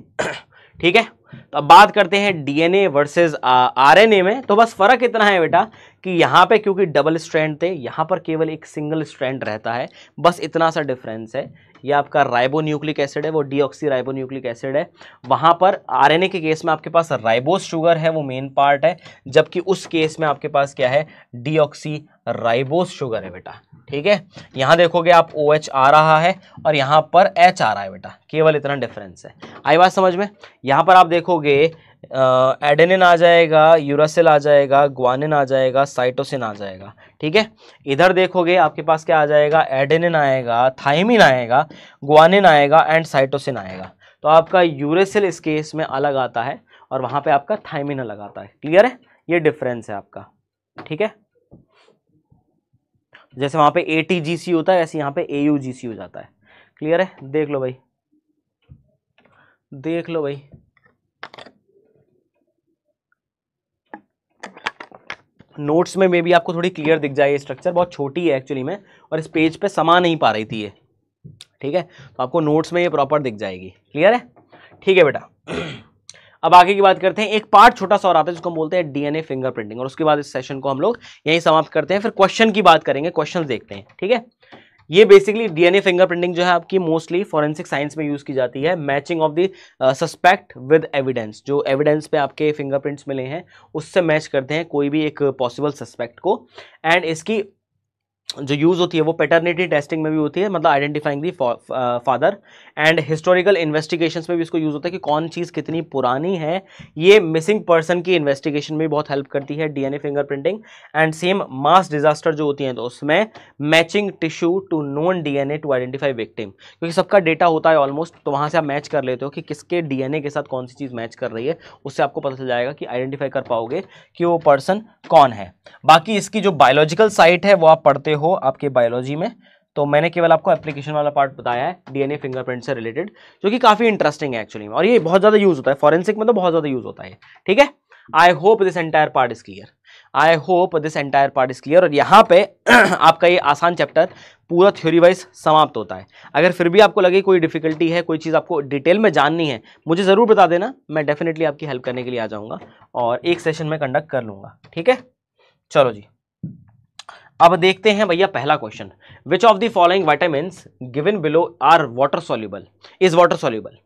S1: ठीक है तो अब बात करते हैं डीएनए वर्सेस आरएनए में तो बस फर्क इतना है बेटा कि यहाँ पे क्योंकि डबल स्ट्रैंड थे यहाँ पर केवल एक सिंगल स्ट्रैंड रहता है बस इतना सा डिफरेंस है ये आपका राइबो न्यूक्लिक एसिड है वो डीऑक्सी न्यूक्लिक एसिड है वहाँ पर आरएनए के केस में आपके पास राइबोस शुगर है वो मेन पार्ट है जबकि उस केस में आपके पास क्या है डीऑक्सी राइबोस शुगर है बेटा ठीक है यहाँ देखोगे आप ओ OH आ रहा है और यहाँ पर एच आ रहा है बेटा केवल इतना डिफरेंस है आई बात समझ में यहाँ पर आप देखोगे एडेनिन आ जाएगा यूरासिल आ जाएगा ग्वानिन आ जाएगा साइटोसिन आ जाएगा ठीक है इधर देखोगे आपके पास क्या आ जाएगा एडेनिन आएगा थाइमिन आएगा ग्वानिन आएगा एंड साइटोसिन आएगा तो आपका यूरेसिल इस केस में अलग आता है और वहाँ पे आपका थाइमिन अलग आता है क्लियर है ये डिफरेंस है आपका ठीक है जैसे वहाँ पे ए टी जी सी होता है ऐसे यहाँ पे ए यू जी सी हो जाता है क्लियर है देख लो भाई देख लो भाई नोट्स में मे भी आपको थोड़ी क्लियर दिख जाए ये स्ट्रक्चर बहुत छोटी है एक्चुअली में और इस पेज पे समा नहीं पा रही थी ये ठीक है तो आपको नोट्स में ये प्रॉपर दिख जाएगी क्लियर है ठीक है बेटा अब आगे की बात करते हैं एक पार्ट छोटा सा और आता है जिसको हम बोलते हैं डीएनए फिंगरप्रिंटिंग और उसके बाद इस सेशन को हम लोग यहीं समाप्त करते हैं फिर क्वेश्चन की बात करेंगे क्वेश्चन देखते हैं ठीक है ये बेसिकली डीएनए फिंगरप्रिंटिंग जो है आपकी मोस्टली फॉरेंसिक साइंस में यूज़ की जाती है matching of the suspect with evidence जो एविडेंस पे आपके फिंगरप्रिंट्स मिले हैं उससे मैच करते हैं कोई भी एक पॉसिबल सस्पेक्ट को एंड इसकी जो यूज़ होती है वो पेटर्निटी टेस्टिंग में भी होती है मतलब identifying the father and historical investigation में भी इसको यूज़ होता है कि कौन चीज़ कितनी पुरानी है ये मिसिंग पर्सन की इन्वेस्टिगेशन में भी बहुत हेल्प करती है DNA fingerprinting and same mass disaster जो होती हैं तो उसमें matching tissue to known D to identify victim क्योंकि सबका डेटा होता है ऑलमोस्ट तो वहाँ से आप मैच कर लेते हो कि किसके डीएनए के साथ कौन सी चीज़ मैच कर रही है उससे आपको पता चल जाएगा कि आइडेंटिफाई कर पाओगे कि वो पर्सन कौन है बाकी इसकी जो बायोलॉजिकल साइट है वो आप पढ़ते हो आपके बायोलॉजी में तो मैंने केवल आपको एप्लीकेशन वाला पार्ट बताया है डीएनए फिंगरप्रिंट से रिलेटेड जो कि काफ़ी इंटरेस्टिंग है एक्चुअली और ये बहुत ज़्यादा यूज़ होता है फॉरेंसिक में तो बहुत ज़्यादा यूज़ होता है ठीक है I hope this entire part is clear I hope this entire part is clear और यहाँ पे आपका ये आसान चैप्टर पूरा थ्योरी वाइज समाप्त होता है अगर फिर भी आपको लगे कोई डिफिकल्टी है कोई चीज़ आपको डिटेल में जाननी है मुझे ज़रूर बता देना मैं डेफिनेटली आपकी हेल्प करने के लिए आ जाऊँगा और एक सेशन में कंडक्ट कर लूँगा ठीक है चलो जी अब देखते हैं भैया पहला question which of the following vitamin given below are water soluble is water soluble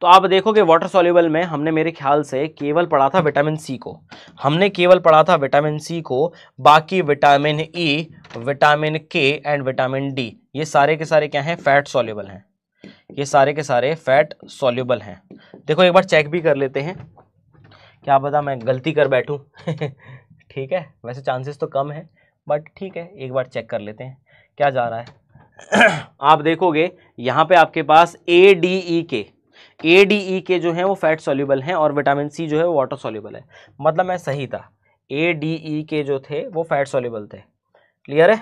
S1: तो आप देखोगे वाटर सोल्यूबल में हमने मेरे ख्याल से केवल पढ़ा था विटामिन सी को हमने केवल पढ़ा था विटामिन सी को बाकी vitamin E e, vitamin K and vitamin D ये सारे के सारे क्या हैं फैट सोल्यूबल हैं ये सारे के सारे फैट सोल्यूबल हैं देखो एक बार चेक भी कर लेते हैं क्या पता मैं गलती कर बैठूँ ठीक है वैसे चांसेस तो कम है बट ठीक है एक बार चेक कर लेते हैं क्या जा रहा है आप देखोगे यहाँ पे आपके पास ए डी ई के ए डी ई के जो है वो फैट सॉल्यूबल हैं और विटामिन सी जो है वो वाटर सॉल्यूबल है मतलब मैं सही था ए डी ई के जो थे वो फैट सॉल्यूबल थे क्लियर है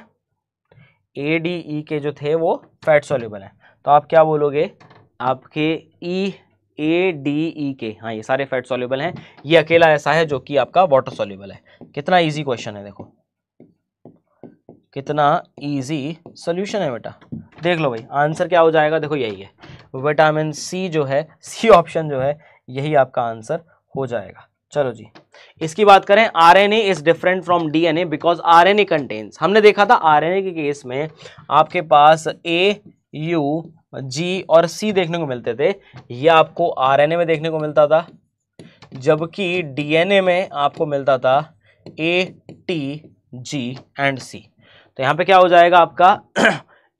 S1: ए डी ई के जो थे वो फैट सॉल्यूबल हैं तो आप क्या बोलोगे आपके ई ए डी ई के हाँ ये सारे फैट सॉल्यूबल हैं ये अकेला ऐसा है जो कि आपका वाटर सॉल्यूबल है कितना ईजी क्वेश्चन है देखो कितना इजी सोल्यूशन है बेटा देख लो भाई आंसर क्या हो जाएगा देखो यही है विटामिन सी जो है सी ऑप्शन जो है यही आपका आंसर हो जाएगा चलो जी इसकी बात करें RNA is different from DNA because RNA contains हमने देखा था आरएनए के केस में आपके पास ए यू जी और सी देखने को मिलते थे ये आपको आरएनए में देखने को मिलता था जबकि डीएनए में आपको मिलता था ए टी जी एंड सी तो यहाँ पे क्या हो जाएगा आपका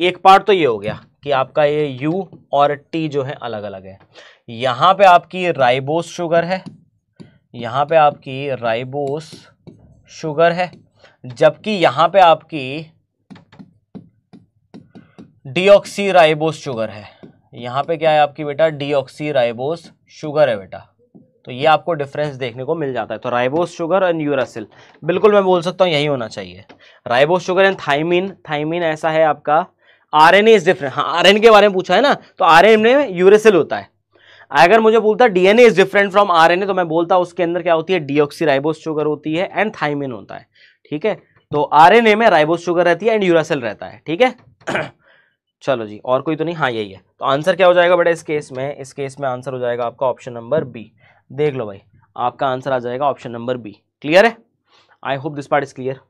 S1: एक पार्ट तो ये हो गया कि आपका ये यू और टी जो है अलग अलग है यहाँ पे आपकी राइबोस शुगर है यहाँ पे आपकी राइबोस शुगर है जबकि यहाँ पे आपकी डीऑक्सी राइबोस शुगर है यहाँ पे क्या है आपकी बेटा डीऑक्सी राइबोस शुगर है बेटा तो ये आपको डिफरेंस देखने को मिल जाता है तो राइबोस शुगर एंड यूरासिल बिल्कुल मैं बोल सकता हूँ यही होना चाहिए ribose sugar and thymine thymine ऐसा है आपका आर एन इज डिफरेंट हाँ आर के बारे में पूछा है ना तो आर एन में यूरेसिल होता है अगर मुझे बोलता DNA is different from A तो मैं बोलता उसके अंदर क्या होती है राइबोस शुगर होती है एंड थाइमिन होता है ठीक है तो ए में राइबोस शुगर रहती है एंड यूरासिल रहता है ठीक है चलो जी और कोई तो नहीं हाँ यही है तो आंसर क्या हो जाएगा बेटा इस केस में इस केस में आंसर हो जाएगा आपका ऑप्शन नंबर बी देख लो भाई आपका आंसर आ जाएगा ऑप्शन नंबर बी क्लियर है I hope this part is clear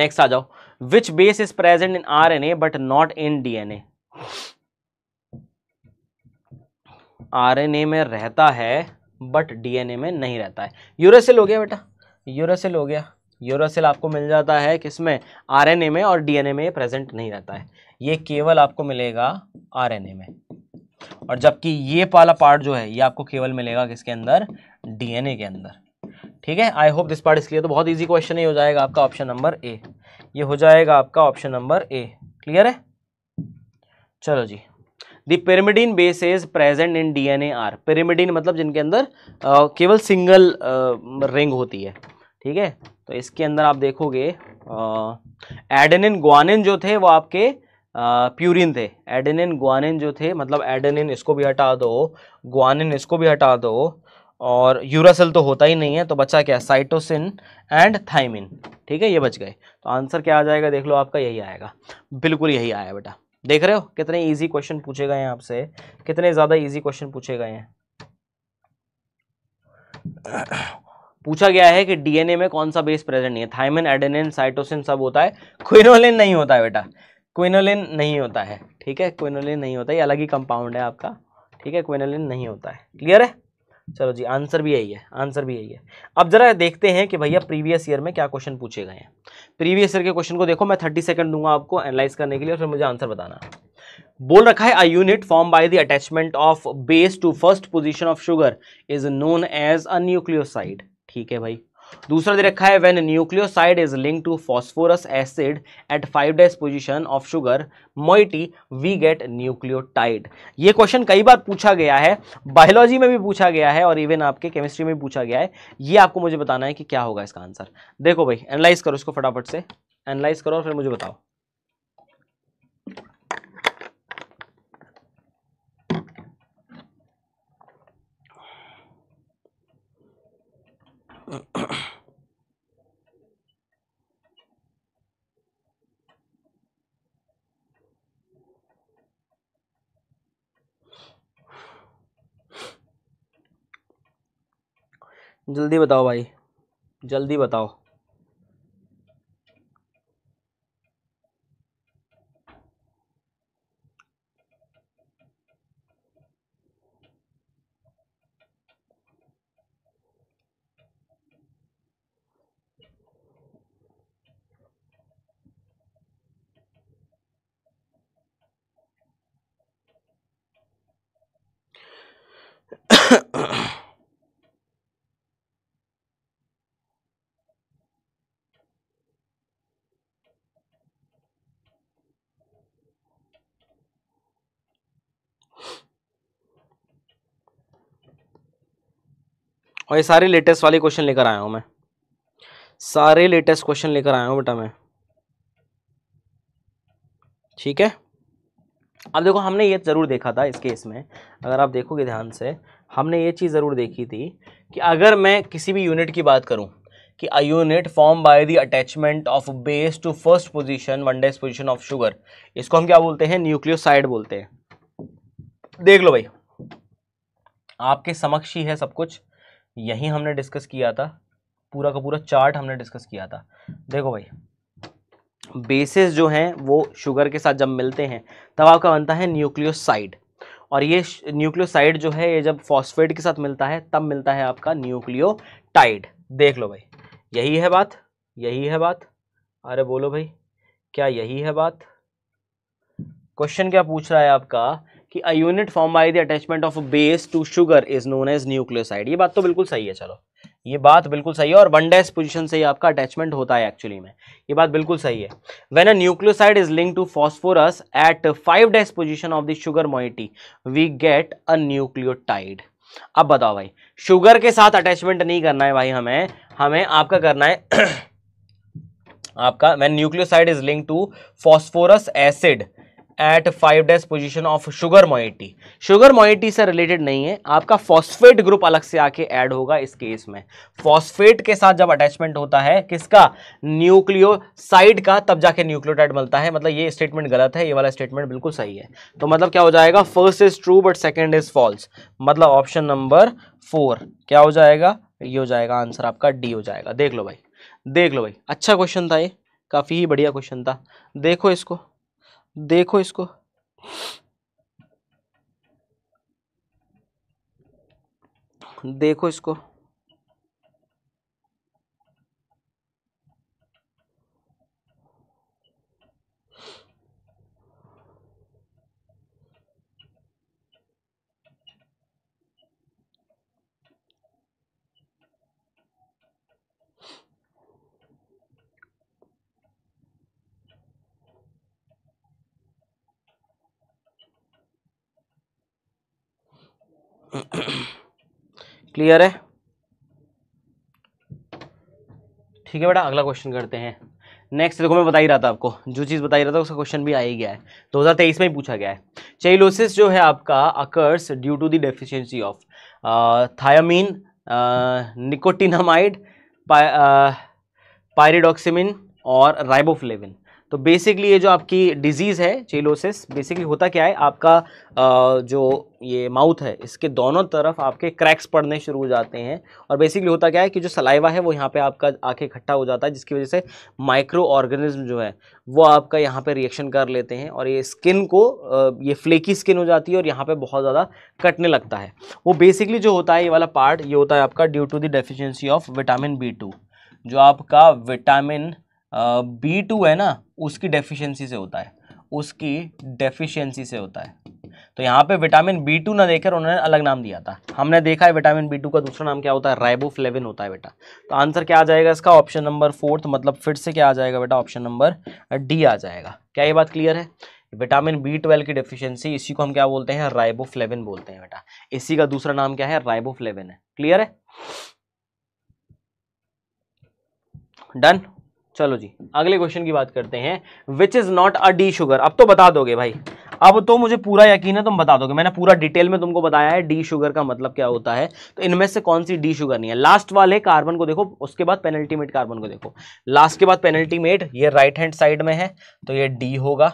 S1: next आ जाओ which base is present in R N A but not in D N A R N A में रहता है बट डी एन ए में नहीं रहता है यूरोसिल हो गया बेटा यूरोसिल हो गया यूरोसिल आपको मिल जाता है किसमें आर एन ए में और डीएनए में प्रेजेंट नहीं रहता है ये केवल आपको मिलेगा आर एन ए में और जबकि ये पाला पार्ट जो है ये आपको केवल मिलेगा किसके अंदर डीएनए के अंदर ठीक है आई होप दिस पार्ट इसलिए तो बहुत इजी क्वेश्चन ही हो जाएगा आपका ऑप्शन नंबर ए ये हो जाएगा आपका ऑप्शन नंबर ए क्लियर है चलो जी the pyrimidine base is present in D N A are pyrimidine मतलब जिनके अंदर आ, केवल सिंगल रिंग होती है ठीक है तो इसके अंदर आप देखोगे एडेनिन ग्वानिन जो थे वो आपके प्यूरिन थे एडेनिन ग्वानिन जो थे मतलब एडेनिन इसको भी हटा दो ग्वानिन इसको भी हटा दो और यूरासिल तो होता ही नहीं है तो बचा क्या साइटोसिन एंड थाइमिन ठीक है ये बच गए तो आंसर क्या आ जाएगा देख लो आपका यही आएगा बिल्कुल यही आया बेटा देख रहे हो कितने इजी क्वेश्चन पूछे गए हैं आपसे कितने ज़्यादा इजी क्वेश्चन पूछे गए हैं पूछा गया है कि डीएनए में कौन सा बेस प्रेजेंट नहीं है थाइमिन एडेनिन साइटोसिन सब होता है क्विनोलिन नहीं होता है बेटा क्विनोलिन नहीं होता है ठीक है क्विनोलिन नहीं होता है अलग ही कंपाउंड है आपका ठीक है क्विनोलिन नहीं होता है क्लियर है चलो जी आंसर भी यही है आंसर भी यही है अब जरा देखते हैं कि भैया प्रीवियस ईयर में क्या क्वेश्चन पूछे गए हैं प्रीवियस ईयर के क्वेश्चन को देखो मैं थर्टी सेकंड दूंगा आपको एनालाइज करने के लिए और फिर मुझे आंसर बताना बोल रखा है a unit form by the attachment of base to first position of sugar is known as a nucleoside ठीक है भाई दूसरा दे रखा है when nucleoside is link to phosphorus acid at five dash position of sugar moiety we get nucleotide ये question कई बार पूछा गया है बायोलॉजी में भी पूछा गया है और इवन आपके केमिस्ट्री में भी पूछा गया है ये आपको मुझे बताना है कि क्या होगा इसका आंसर देखो भाई एनालाइज करो इसको फटाफट से एनालाइज करो और फिर मुझे बताओ जल्दी बताओ भाई जल्दी बताओ और ये सारे लेटेस्ट वाले क्वेश्चन लेकर आया हूँ मैं सारे लेटेस्ट क्वेश्चन लेकर आया हूँ बेटा मैं ठीक है अब देखो हमने ये ज़रूर देखा था इस केस में अगर आप देखोगे ध्यान से हमने ये चीज़ ज़रूर देखी थी कि अगर मैं किसी भी यूनिट की बात करूं कि a unit form by the attachment of base to first position one dash position of sugar इसको हम क्या बोलते हैं न्यूक्लियोसाइड बोलते हैं देख लो भाई आपके समक्ष ही है सब कुछ यहीं हमने डिस्कस किया था पूरा का पूरा चार्ट हमने डिस्कस किया था देखो भाई बेसिस जो हैं वो शुगर के साथ जब मिलते हैं तब आपका बनता है न्यूक्लियोसाइड और ये न्यूक्लियोसाइड जो है ये जब फॉस्फेट के साथ मिलता है तब मिलता है आपका न्यूक्लियोटाइड देख लो भाई यही है बात यही है बात अरे बोलो भाई क्या यही है बात क्वेश्चन क्या पूछ रहा है आपका कि a unit form by the attachment of base to sugar is known as nucleoside ये बात तो बिल्कुल सही है चलो ये बात बिल्कुल सही है और वन डैश पोजिशन से ही आपका अटैचमेंट होता है एक्चुअली में ये बात बिल्कुल सही है when a nucleoside is link to phosphorus at five dash position of the sugar moiety we get a nucleotide अब बताओ भाई शुगर के साथ अटैचमेंट नहीं करना है भाई हमें हमें आपका करना है आपका when nucleoside is link to phosphorus acid at five dash position of sugar moiety sugar moiety से रिलेटेड नहीं है आपका फॉस्फेट ग्रुप अलग से आके ऐड होगा इस केस में फॉस्फेट के साथ जब अटैचमेंट होता है किसका न्यूक्लियोसाइड का तब जाके न्यूक्लियोटाइड मिलता है मतलब ये स्टेटमेंट गलत है ये वाला स्टेटमेंट बिल्कुल सही है तो मतलब क्या हो जाएगा first is true but second is false मतलब ऑप्शन नंबर फोर क्या हो जाएगा ये हो जाएगा आंसर आपका डी हो जाएगा देख लो भाई देख लो भाई अच्छा क्वेश्चन था ये काफ़ी ही बढ़िया क्वेश्चन था देखो इसको देखो इसको देखो इसको क्लियर है ठीक है बेटा अगला क्वेश्चन करते हैं नेक्स्ट देखो मैं बता ही रहा था आपको जो चीज़ बता ही रहा था उसका क्वेश्चन भी आ ही गया है 2023 में ही पूछा गया है चेलोसिस जो है आपका occurs due to the deficiency of thiamine nicotinamide pyridoxamine और राइबोफ्लेविन तो बेसिकली ये जो आपकी डिजीज़ है चेलोसिस बेसिकली होता क्या है आपका आ, जो ये माउथ है इसके दोनों तरफ आपके क्रैक्स पड़ने शुरू हो जाते हैं और बेसिकली होता क्या है कि जो सलाइवा है वो यहाँ पे आपका आँखें इकट्ठा हो जाता है जिसकी वजह से माइक्रो ऑर्गेनिज्म जो है वो आपका यहाँ पे रिएक्शन कर लेते हैं और ये स्किन को ये फ्लेकी स्किन हो जाती है और यहाँ पे बहुत ज़्यादा कटने लगता है वो बेसिकली जो होता है ये वाला पार्ट ये होता है आपका due to the deficiency of vitamin B जो आपका विटामिन बी टू है ना उसकी डेफिशिएंसी से होता है उसकी डेफिशिएंसी से होता है तो यहाँ पे विटामिन बी टू ना देकर उन्होंने अलग नाम दिया था हमने देखा है विटामिन बी टू का दूसरा नाम क्या होता है राइबोफ्लेविन होता है बेटा तो आंसर क्या आ जाएगा इसका ऑप्शन नंबर फोर्थ मतलब फिर से क्या आ जाएगा बेटा ऑप्शन नंबर डी आ जाएगा क्या ये बात क्लियर है विटामिन बी ट्वेल्व की डिफिशियंसी इसी को हम क्या बोलते हैं राइबोफ्लेविन बोलते हैं बेटा इसी का दूसरा नाम क्या है राइबोफ्लेविन है क्लियर है डन चलो जी अगले क्वेश्चन की बात करते हैं which is not a D sugar अब तो बता दोगे भाई अब तो मुझे पूरा यकीन है तुम बता दोगे मैंने पूरा डिटेल में तुमको बताया है डी शुगर का मतलब क्या होता है तो इनमें से कौन सी डी शुगर नहीं है लास्ट वाले कार्बन को देखो उसके बाद पेनल्टी मेट कार्बन को देखो लास्ट के बाद पेनल्टी मेट ये राइट हैंड साइड में है तो ये डी होगा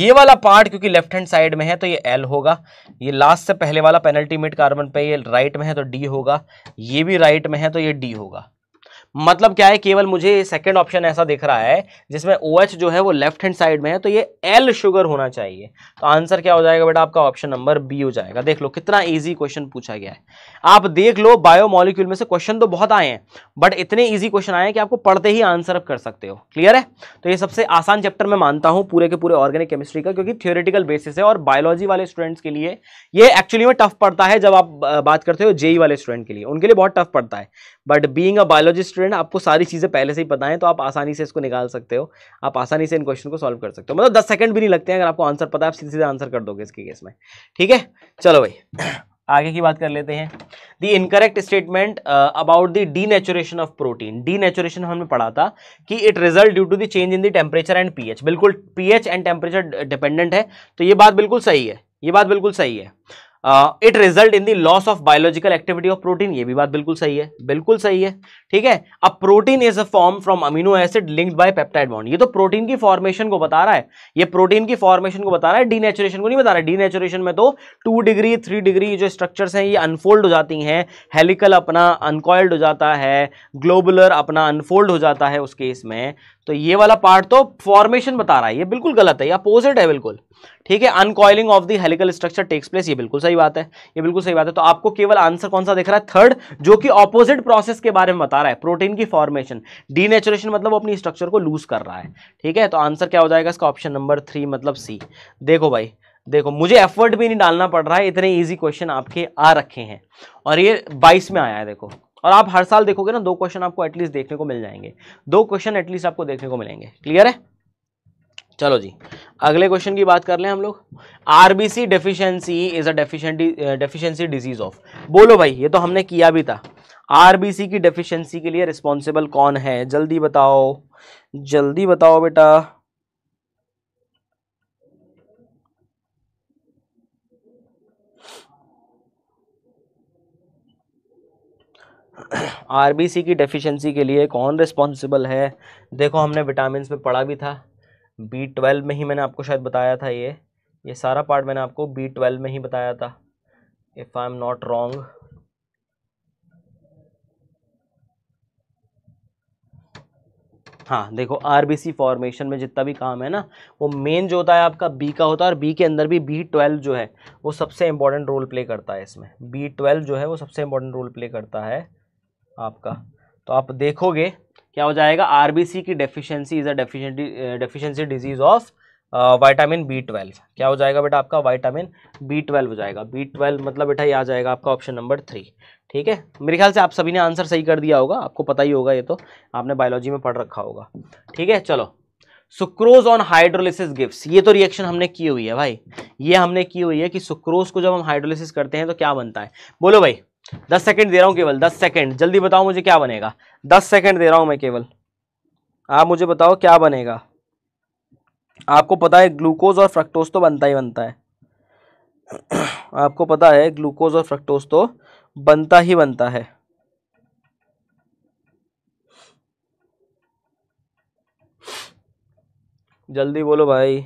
S1: ये वाला पार्ट क्योंकि लेफ्ट हैंड साइड में है तो ये एल होगा ये लास्ट से पहले वाला पेनल्टी मेट कार्बन पे ये राइट में है तो डी होगा ये भी राइट में है तो ये डी होगा मतलब क्या है केवल मुझे सेकेंड ऑप्शन ऐसा दिख रहा है जिसमें ओ OH जो है वो लेफ्ट हैंड साइड में है तो ये एल शुगर होना चाहिए तो आंसर क्या हो जाएगा बेटा आपका ऑप्शन नंबर बी हो जाएगा देख लो कितना ईजी क्वेश्चन पूछा गया है आप देख लो बायोमोलिक्यूल में से क्वेश्चन तो बहुत आए हैं बट इतने ईजी क्वेश्चन आए हैं कि आपको पढ़ते ही आंसर अप कर सकते हो क्लियर है तो ये सबसे आसान चैप्टर मैं मानता हूँ पूरे के पूरे ऑर्गेनिक केमिस्ट्री का क्योंकि थियोरिटिकल बेसिस है और बायोलॉजी वाले स्टूडेंट्स के लिए ये एक्चुअली में टफ पड़ता है जब आप बात करते हो जेई e वाले स्टूडेंट के लिए उनके लिए बहुत टफ पड़ता है but being a biology student आपको सारी चीज़ें पहले से ही पता है तो आप आसानी से इसको निकाल सकते हो आप आसानी से इन क्वेश्चन को सॉल्व कर सकते हो मतलब दस सेकंड भी नहीं लगते हैं अगर आपको आंसर पता है आप सीधे सीधे आंसर कर दोगे इसके केस में ठीक है चलो भाई आगे की बात कर लेते हैं the incorrect statement about the denaturation of protein denaturation हमने पढ़ा था कि it result due to the change in the temperature and P बिल्कुल पी एंड टेम्परेचर डिपेंडेंट है तो ये बात बिल्कुल सही है ये बात बिल्कुल सही है it result in the loss of biological activity of protein ये भी बात बिल्कुल सही है बिल्कुल सही है ठीक है अब protein is a form from amino acid linked by peptide bond ये तो प्रोटीन की फॉर्मेशन को बता रहा है ये प्रोटीन की फॉर्मेशन को बता रहा है डीनेचुरेशन को नहीं बता रहा है डीनेचुरेशन में तो टू डिग्री थ्री डिग्री जो स्ट्रक्चर है ये अनफोल्ड हो जाती है हेलिकल अपना अनकॉयल्ड हो जाता है ग्लोबुलर अपना अनफोल्ड हो जाता है उस केस में तो ये वाला पार्ट तो फॉर्मेशन बता रहा है ये बिल्कुल गलत है ये अपोजिट है बिल्कुल ठीक है uncoiling of the helical structure takes place ये बिल्कुल सही बात है ये बिल्कुल सही बात है तो आपको केवल आंसर कौन सा दिख रहा है थर्ड जो कि ऑपोजिट प्रोसेस के बारे में बता रहा है प्रोटीन की फॉर्मेशन डीनेचुरेशन मतलब वो अपनी स्ट्रक्चर को लूज कर रहा है ठीक है तो आंसर क्या हो जाएगा इसका ऑप्शन नंबर थ्री मतलब सी देखो भाई देखो मुझे एफर्ट भी नहीं डालना पड़ रहा है इतने ईजी क्वेश्चन आपके आ रखे हैं और ये बाईस में आया है देखो और आप हर साल देखोगे ना दो क्वेश्चन आपको एटलीस्ट देखने को मिल जाएंगे दो क्वेश्चन एटलीस्ट आपको देखने को मिलेंगे क्लियर है चलो जी अगले क्वेश्चन की बात कर लें हम लोग RBC deficiency is a deficiency disease of बोलो भाई ये तो हमने किया भी था आरबीसी की डेफिशिएंसी के लिए रिस्पॉन्सिबल कौन है जल्दी बताओ जल्दी बताओ बेटा सी की डेफिशिएंसी के लिए कौन रिस्पॉन्सिबल है देखो हमने विटामिन में पढ़ा भी था बी ट्वेल्व में ही मैंने आपको शायद बताया था ये ये सारा पार्ट मैंने आपको बी ट्वेल्व में ही बताया था if I am not wrong हाँ देखो सी फॉर्मेशन में जितना भी काम है ना वो मेन जो होता है आपका बी का होता है और बी के अंदर भी बी ट्वेल्व जो है वो सबसे इम्पॉर्टेंट रोल प्ले करता है इसमें बी ट्वेल्व जो है वो सबसे इम्पॉर्टेंट रोल प्ले करता है आपका तो आप देखोगे क्या हो जाएगा आरबीसी की deficiency is a deficiency disease of vitamin B twelve क्या हो जाएगा बेटा आपका वाइटामिन बी ट्वेल्व हो जाएगा बी ट्वेल्व मतलब बेटा ये आ जाएगा आपका ऑप्शन नंबर थ्री ठीक है मेरे ख्याल से आप सभी ने आंसर सही कर दिया होगा आपको पता ही होगा ये तो आपने बायोलॉजी में पढ़ रखा होगा ठीक है चलो सुक्रोज ऑन हाइड्रोलिसिस गिव्स ये तो रिएक्शन हमने की हुई है भाई ये हमने की हुई है कि सुक्रोज को जब हम हाइड्रोलिसिस करते हैं तो क्या बनता है बोलो भाई दस सेकंड दे रहा हूँ केवल दस सेकंड जल्दी बताओ मुझे क्या बनेगा दस सेकंड दे रहा हूँ मैं केवल आप मुझे बताओ क्या बनेगा आपको पता है ग्लूकोज और फ्रक्टोज तो बनता ही बनता है आपको पता है ग्लूकोज और फ्रक्टोज तो बनता ही बनता है जल्दी बोलो भाई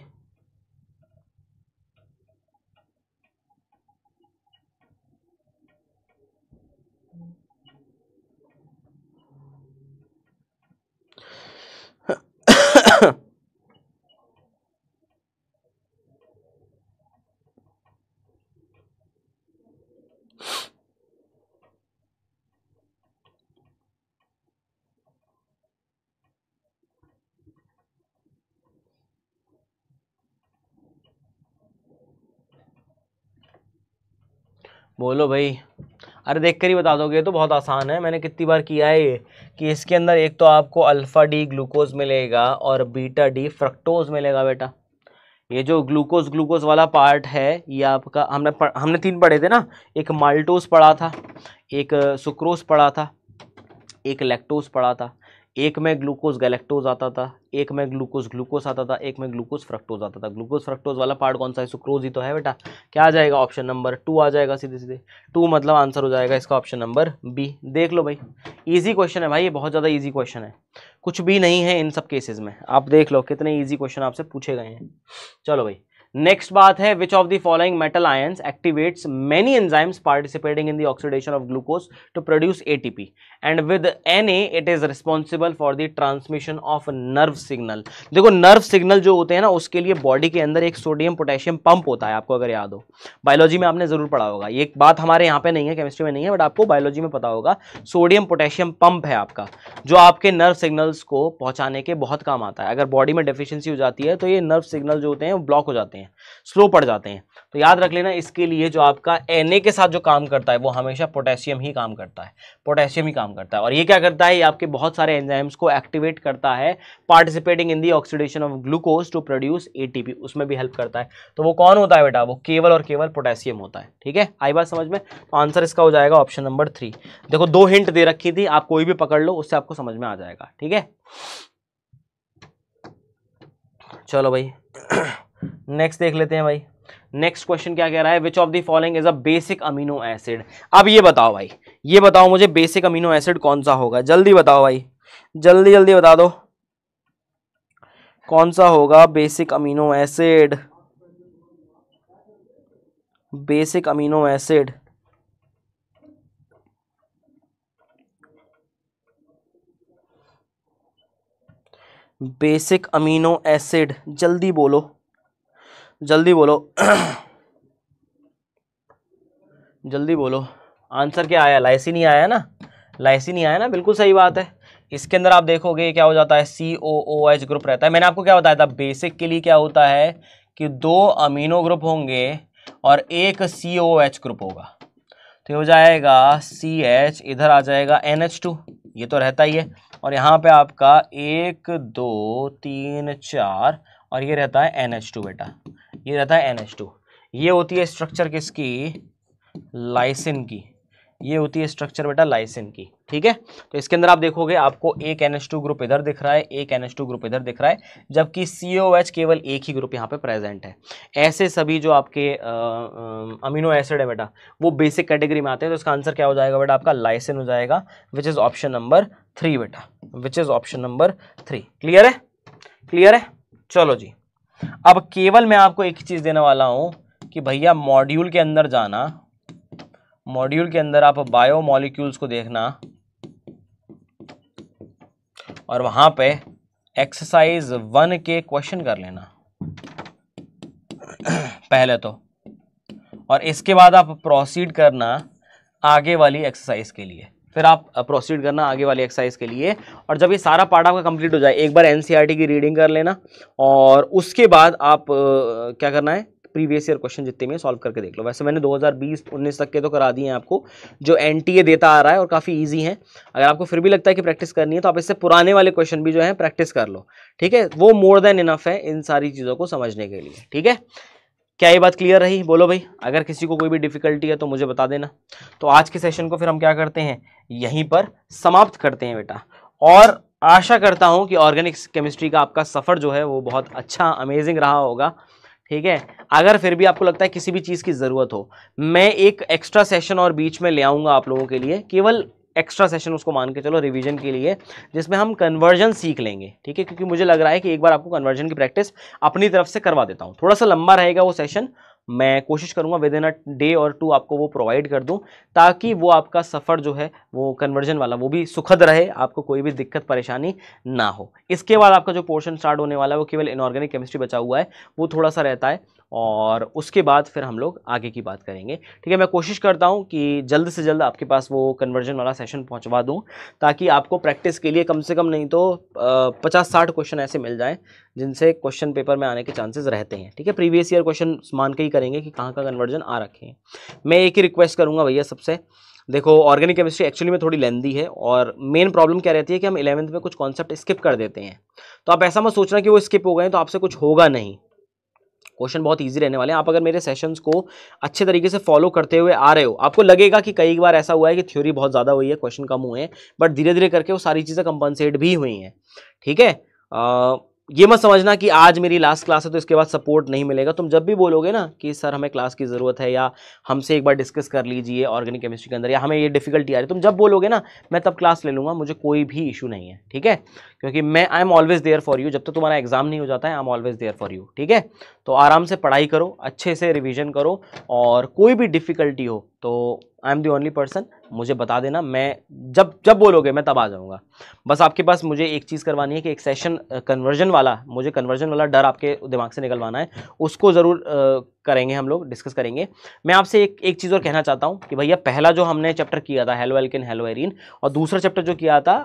S1: बोलो भाई अरे देख कर ही बता दोगे तो बहुत आसान है मैंने कितनी बार किया है ये कि इसके अंदर एक तो आपको अल्फ़ा डी ग्लूकोज मिलेगा और बीटा डी फ्रक्टोज मिलेगा बेटा ये जो ग्लूकोज ग्लूकोज वाला पार्ट है ये आपका हमने पढ़, हमने तीन पढ़े थे ना एक माल्टोज पढ़ा था एक सुक्रोज पढ़ा था एक लेक्टोज पढ़ा था एक में ग्लूकोज गैलेक्टोज आता था एक में ग्लूकोज ग्लूकोज आता था एक में ग्लूकोज फ्रक्टोज आता था ग्लूकोज फ्रक्टोज वाला पार्ट कौन सा है सुक्रोज ही तो है बेटा क्या आ जाएगा ऑप्शन नंबर टू आ जाएगा सीधे सीधे टू मतलब आंसर हो जाएगा इसका ऑप्शन नंबर बी देख लो भाई ईजी क्वेश्चन है भाई ये बहुत ज़्यादा ईजी क्वेश्चन है कुछ भी नहीं है इन सब केसेज में आप देख लो कितने ईजी क्वेश्चन आपसे पूछे गए हैं चलो भाई नेक्स्ट बात है which of the following metal ions activates many enzymes participating in the oxidation of glucose to produce ATP and with N it is responsible for the transmission of nerve signal देखो nerve signal जो होते हैं ना उसके लिए body के अंदर एक सोडियम पोटेशियम पंप होता है आपको अगर याद हो बायोलॉजी में आपने जरूर पढ़ा होगा ये एक बात हमारे यहाँ पे नहीं है केमिस्ट्री में नहीं है बट आपको बायोलॉजी में पता होगा सोडियम पोटेशियम पंप है आपका जो आपके नर्व सिग्नल्स को पहुँचाने के बहुत काम आता है अगर बॉडी में डिफिशियंसी हो जाती है तो ये नर्व सिग्नल जो होते हैं वो ब्लॉक हो जाते हैं हैं स्लो पड़ जाते हैं तो याद रख लेना इसके लिए जो आपका एन के साथ जो काम करता है वो हमेशा पोटेशियम ही काम करता है पोटेशियम ही काम करता है और ये क्या करता है ये आपके बहुत सारे एंजाइम्स को एक्टिवेट करता है participating in the oxidation of glucose to produce A उसमें भी हेल्प करता है तो वो कौन होता है बेटा वो केवल और केवल पोटेशियम होता है ठीक है आई बात समझ में तो आंसर इसका हो जाएगा ऑप्शन नंबर थ्री देखो दो हिंट दे रखी थी आप कोई भी पकड़ लो उससे आपको समझ में आ जाएगा ठीक है चलो भाई नेक्स्ट देख लेते हैं भाई नेक्स्ट क्वेश्चन क्या कह रहा है which of the following is a basic amino acid अब ये बताओ भाई ये बताओ मुझे बेसिक अमीनो एसिड कौन सा होगा जल्दी बताओ भाई जल्दी जल्दी बता दो कौन सा होगा basic amino acid basic amino acid basic amino acid जल्दी बोलो जल्दी बोलो जल्दी बोलो आंसर क्या आया लाइसी नहीं आया ना लाइसी नहीं आया ना बिल्कुल सही बात है इसके अंदर आप देखोगे क्या हो जाता है सी ओ ओ एच ग्रुप रहता है मैंने आपको क्या बताया था बेसिक के लिए क्या होता है कि दो अमीनो ग्रुप होंगे और एक सी ओ एच ग्रुप होगा तो हो जाएगा सी एच इधर आ जाएगा एन एच टू ये तो रहता ही है और यहाँ पे आपका एक दो तीन चार और ये रहता है एन एच टू बेटा ये रहता है एन ये होती है स्ट्रक्चर किसकी लाइसिन की ये होती है स्ट्रक्चर बेटा लाइसिन की ठीक है तो इसके अंदर आप देखोगे आपको एक एन ग्रुप इधर दिख रहा है एक एन ग्रुप इधर दिख रहा है जबकि सी केवल एक ही ग्रुप यहाँ पे प्रेजेंट है ऐसे सभी जो आपके अमीनो एसिड है बेटा वो बेसिक कैटेगरी में आते हैं तो इसका आंसर क्या हो जाएगा बेटा आपका लाइसिन हो जाएगा which is option number three बेटा which is option number three clear है क्लियर है चलो जी अब केवल मैं आपको एक चीज़ देने वाला हूं कि भैया मॉड्यूल के अंदर जाना मॉड्यूल के अंदर आप बायो मॉलिक्यूल्स को देखना और वहां पे एक्सरसाइज वन के क्वेश्चन कर लेना पहले तो और इसके बाद आप प्रोसीड करना आगे वाली एक्सरसाइज के लिए फिर आप प्रोसीड करना आगे वाली एक्सरसाइज के लिए और जब ये सारा पार्ट आपका कंप्लीट हो जाए एक बार एन e की रीडिंग कर लेना और उसके बाद आप क्या करना है प्रीवियस ईयर क्वेश्चन जितने में सॉल्व करके देख लो वैसे मैंने 2020-19 तक के तो करा दिए हैं आपको जो एन e देता आ रहा है और काफ़ी ईजी है अगर आपको फिर भी लगता है कि प्रैक्टिस करनी है तो आप इससे पुराने वाले क्वेश्चन भी जो है प्रैक्टिस कर लो ठीक है वो मोर देन इनफ है इन सारी चीज़ों को समझने के लिए ठीक है क्या ये बात क्लियर रही बोलो भाई अगर किसी को कोई भी डिफिकल्टी है तो मुझे बता देना तो आज के सेशन को फिर हम क्या करते हैं यहीं पर समाप्त करते हैं बेटा और आशा करता हूँ कि ऑर्गेनिक केमिस्ट्री का आपका सफ़र जो है वो बहुत अच्छा अमेजिंग रहा होगा ठीक है अगर फिर भी आपको लगता है किसी भी चीज़ की ज़रूरत हो मैं एक एक्स्ट्रा सेशन और बीच में ले आऊँगा आप लोगों के लिए केवल एक्स्ट्रा सेशन उसको मान के चलो रिवीजन के लिए जिसमें हम कन्वर्जन सीख लेंगे ठीक है क्योंकि मुझे लग रहा है कि एक बार आपको कन्वर्जन की प्रैक्टिस अपनी तरफ से करवा देता हूँ थोड़ा सा लंबा रहेगा वो सेशन मैं कोशिश करूँगा विद इन अ डे और टू आपको वो प्रोवाइड कर दूँ ताकि वो आपका सफ़र जो है वो कन्वर्जन वाला वो भी सुखद रहे आपको कोई भी दिक्कत परेशानी ना हो इसके बाद आपका जो पोर्शन स्टार्ट होने वाला है वो केवल इनऑर्गेनिक केमिस्ट्री बचा हुआ है वो थोड़ा सा रहता है और उसके बाद फिर हम लोग आगे की बात करेंगे ठीक है मैं कोशिश करता हूँ कि जल्द से जल्द आपके पास वो कन्वर्जन वाला सेशन पहुँचवा दूँ ताकि आपको प्रैक्टिस के लिए कम से कम नहीं तो पचास साठ क्वेश्चन ऐसे मिल जाएँ जिनसे क्वेश्चन पेपर में आने के चांसेस रहते हैं ठीक है प्रीवियस ईयर क्वेश्चन मान के ही करेंगे कि कहाँ का कन्वर्जन आ रखे हैं मैं एक ही रिक्वेस्ट करूँगा भैया सबसे देखो ऑर्गेनिक केमिस्ट्री एक्चुअली में थोड़ी लेंदी है और मेन प्रॉब्लम क्या रहती है कि हम इलेवंथ में कुछ कॉन्सेप्ट स्किप कर देते हैं तो आप ऐसा मत सोचना कि वो स्किप हो गए तो आपसे कुछ होगा नहीं क्वेश्चन बहुत ईजी रहने वाले हैं आप अगर मेरे सेशंस को अच्छे तरीके से फॉलो करते हुए आ रहे हो आपको लगेगा कि कई बार ऐसा हुआ है कि थ्योरी बहुत ज़्यादा हुई है क्वेश्चन कम हुए हैं बट धीरे धीरे करके वो सारी चीज़ें कंपनसेट भी हुई हैं ठीक है ये मत समझना कि आज मेरी लास्ट क्लास है तो इसके बाद सपोर्ट नहीं मिलेगा तुम जब भी बोलोगे ना कि सर हमें क्लास की ज़रूरत है या हमसे एक बार डिस्कस कर लीजिए ऑर्गेनिक केमिस्ट्री के अंदर या हमें ये डिफिकल्टी आ रही है तुम जब बोलोगे ना मैं तब क्लास ले लूँगा मुझे कोई भी इशू नहीं है ठीक है क्योंकि मैं I am always there for you जब तक तो तुम्हारा एग्जाम नहीं हो जाता है I am always there for you ठीक है तो आराम से पढ़ाई करो अच्छे से रिविजन करो और कोई भी डिफ़िकल्टी हो तो I am the only person मुझे बता देना मैं जब जब बोलोगे मैं तब आ जाऊँगा बस आपके पास मुझे एक चीज़ करवानी है कि एक सेशन कन्वर्जन वाला मुझे कन्वर्जन वाला डर आपके दिमाग से निकलवाना है उसको ज़रूर करेंगे हम लोग डिस्कस करेंगे मैं आपसे एक एक चीज़ और कहना चाहता हूँ कि भैया पहला जो हमने चैप्टर किया था हेलो एल्किन हेलो एरिन और दूसरा चैप्टर जो किया था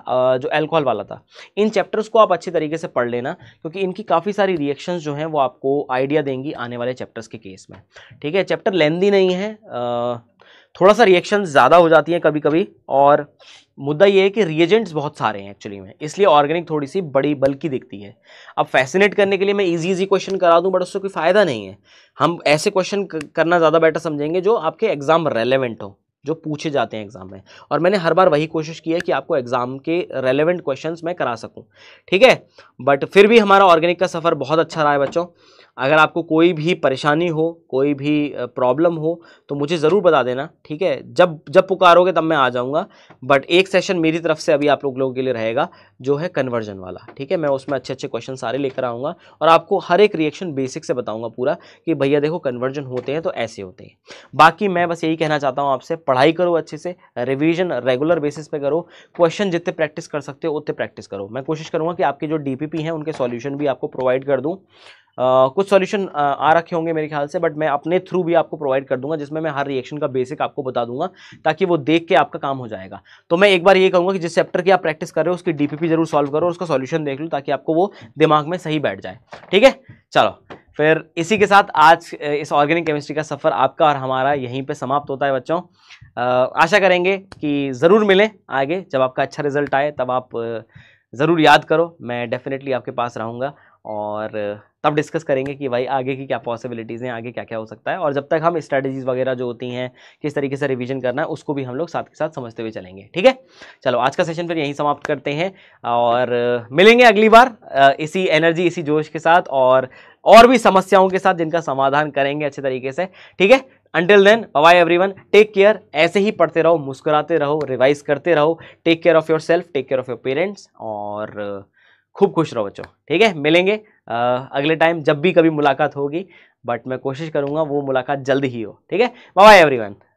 S1: जो एल्कोहल वाला था इन चैप्टर्स को आप अच्छे तरीके से पढ़ लेना क्योंकि इनकी काफ़ी सारी रिएक्शंस जो हैं वो आपको आइडिया देंगी आने वाले चैप्टर्स के केस में ठीक है चैप्टर लेंदी नहीं है थोड़ा सा रिएक्शन ज़्यादा हो जाती हैं कभी कभी और मुद्दा ये है कि रिएजेंट्स बहुत सारे हैं एक्चुअली में इसलिए ऑर्गेनिक थोड़ी सी बड़ी बल्कि दिखती है अब फैसिनेट करने के लिए मैं इजी इजी क्वेश्चन करा दूं बट उससे कोई फ़ायदा नहीं है हम ऐसे क्वेश्चन करना ज़्यादा बेटर समझेंगे जो आपके एग्ज़ाम रेलिवेंट हो जो पूछे जाते हैं एग्ज़ाम में और मैंने हर बार वही कोशिश की है कि आपको एग्ज़ाम के रेलिवेंट क्वेश्चन मैं करा सकूँ ठीक है बट फिर भी हमारा ऑर्गेनिक का सफ़र बहुत अच्छा रहा है बच्चों अगर आपको कोई भी परेशानी हो कोई भी प्रॉब्लम हो तो मुझे ज़रूर बता देना ठीक है जब जब पुकारोगे तब मैं आ जाऊँगा बट एक सेशन मेरी तरफ से अभी आप लोग लोगों के लिए रहेगा जो है कन्वर्जन वाला ठीक है मैं उसमें अच्छे अच्छे क्वेश्चन सारे लेकर आऊँगा और आपको हर एक रिएक्शन बेसिक से बताऊँगा पूरा कि भैया देखो कन्वर्जन होते हैं तो ऐसे होते हैं बाकी मैं बस यही कहना चाहता हूँ आपसे पढ़ाई करो अच्छे से रिविजन रेगुलर बेसिस पर करो क्वेश्चन जितने प्रैक्टिस कर सकते हो उतने प्रैक्टिस करो मैं कोशिश करूँगा कि आपके जो डी हैं उनके सॉल्यूशन भी आपको प्रोवाइड कर दूँ कुछ सॉल्यूशन आ रखे होंगे मेरे ख्याल से बट मैं अपने थ्रू भी आपको प्रोवाइड कर दूंगा जिसमें मैं हर रिएक्शन का बेसिक आपको बता दूंगा ताकि वो देख के आपका काम हो जाएगा तो मैं एक बार ये कहूँगा कि जिस चैप्टर की आप प्रैक्टिस कर रहे हो उसकी डीपीपी जरूर सॉल्व करो और उसका सॉल्यूशन देख लो ताकि आपको वो दिमाग में सही बैठ जाए ठीक है चलो फिर इसी के साथ आज इस ऑर्गेनिक केमिस्ट्री का सफ़र आपका और हमारा यहीं पे समाप्त होता है बच्चों आशा करेंगे कि ज़रूर मिलें आगे जब आपका अच्छा रिजल्ट आए तब आप ज़रूर याद करो मैं डेफ़िनेटली आपके पास रहूँगा और तब तो डिस्कस करेंगे कि भाई आगे की क्या पॉसिबिलिटीज़ हैं आगे क्या क्या हो सकता है और जब तक हम स्ट्रैटेजीज़ वगैरह जो होती हैं किस तरीके से रिविजन करना है उसको भी हम लोग साथ के साथ समझते हुए चलेंगे ठीक है चलो आज का सेशन फिर यहीं समाप्त करते हैं और मिलेंगे अगली बार इसी एनर्जी इसी जोश के साथ और और भी समस्याओं के साथ जिनका समाधान करेंगे अच्छे तरीके से ठीक है until then bye everyone take care ऐसे ही पढ़ते रहो मुस्कुराते रहो रिवाइज करते रहो take care of yourself take care of your parents और खूब खुश रहो बच्चों ठीक है मिलेंगे आ, अगले टाइम जब भी कभी मुलाकात होगी बट मैं कोशिश करूँगा वो मुलाकात जल्द ही हो ठीक है बाय एवरीवन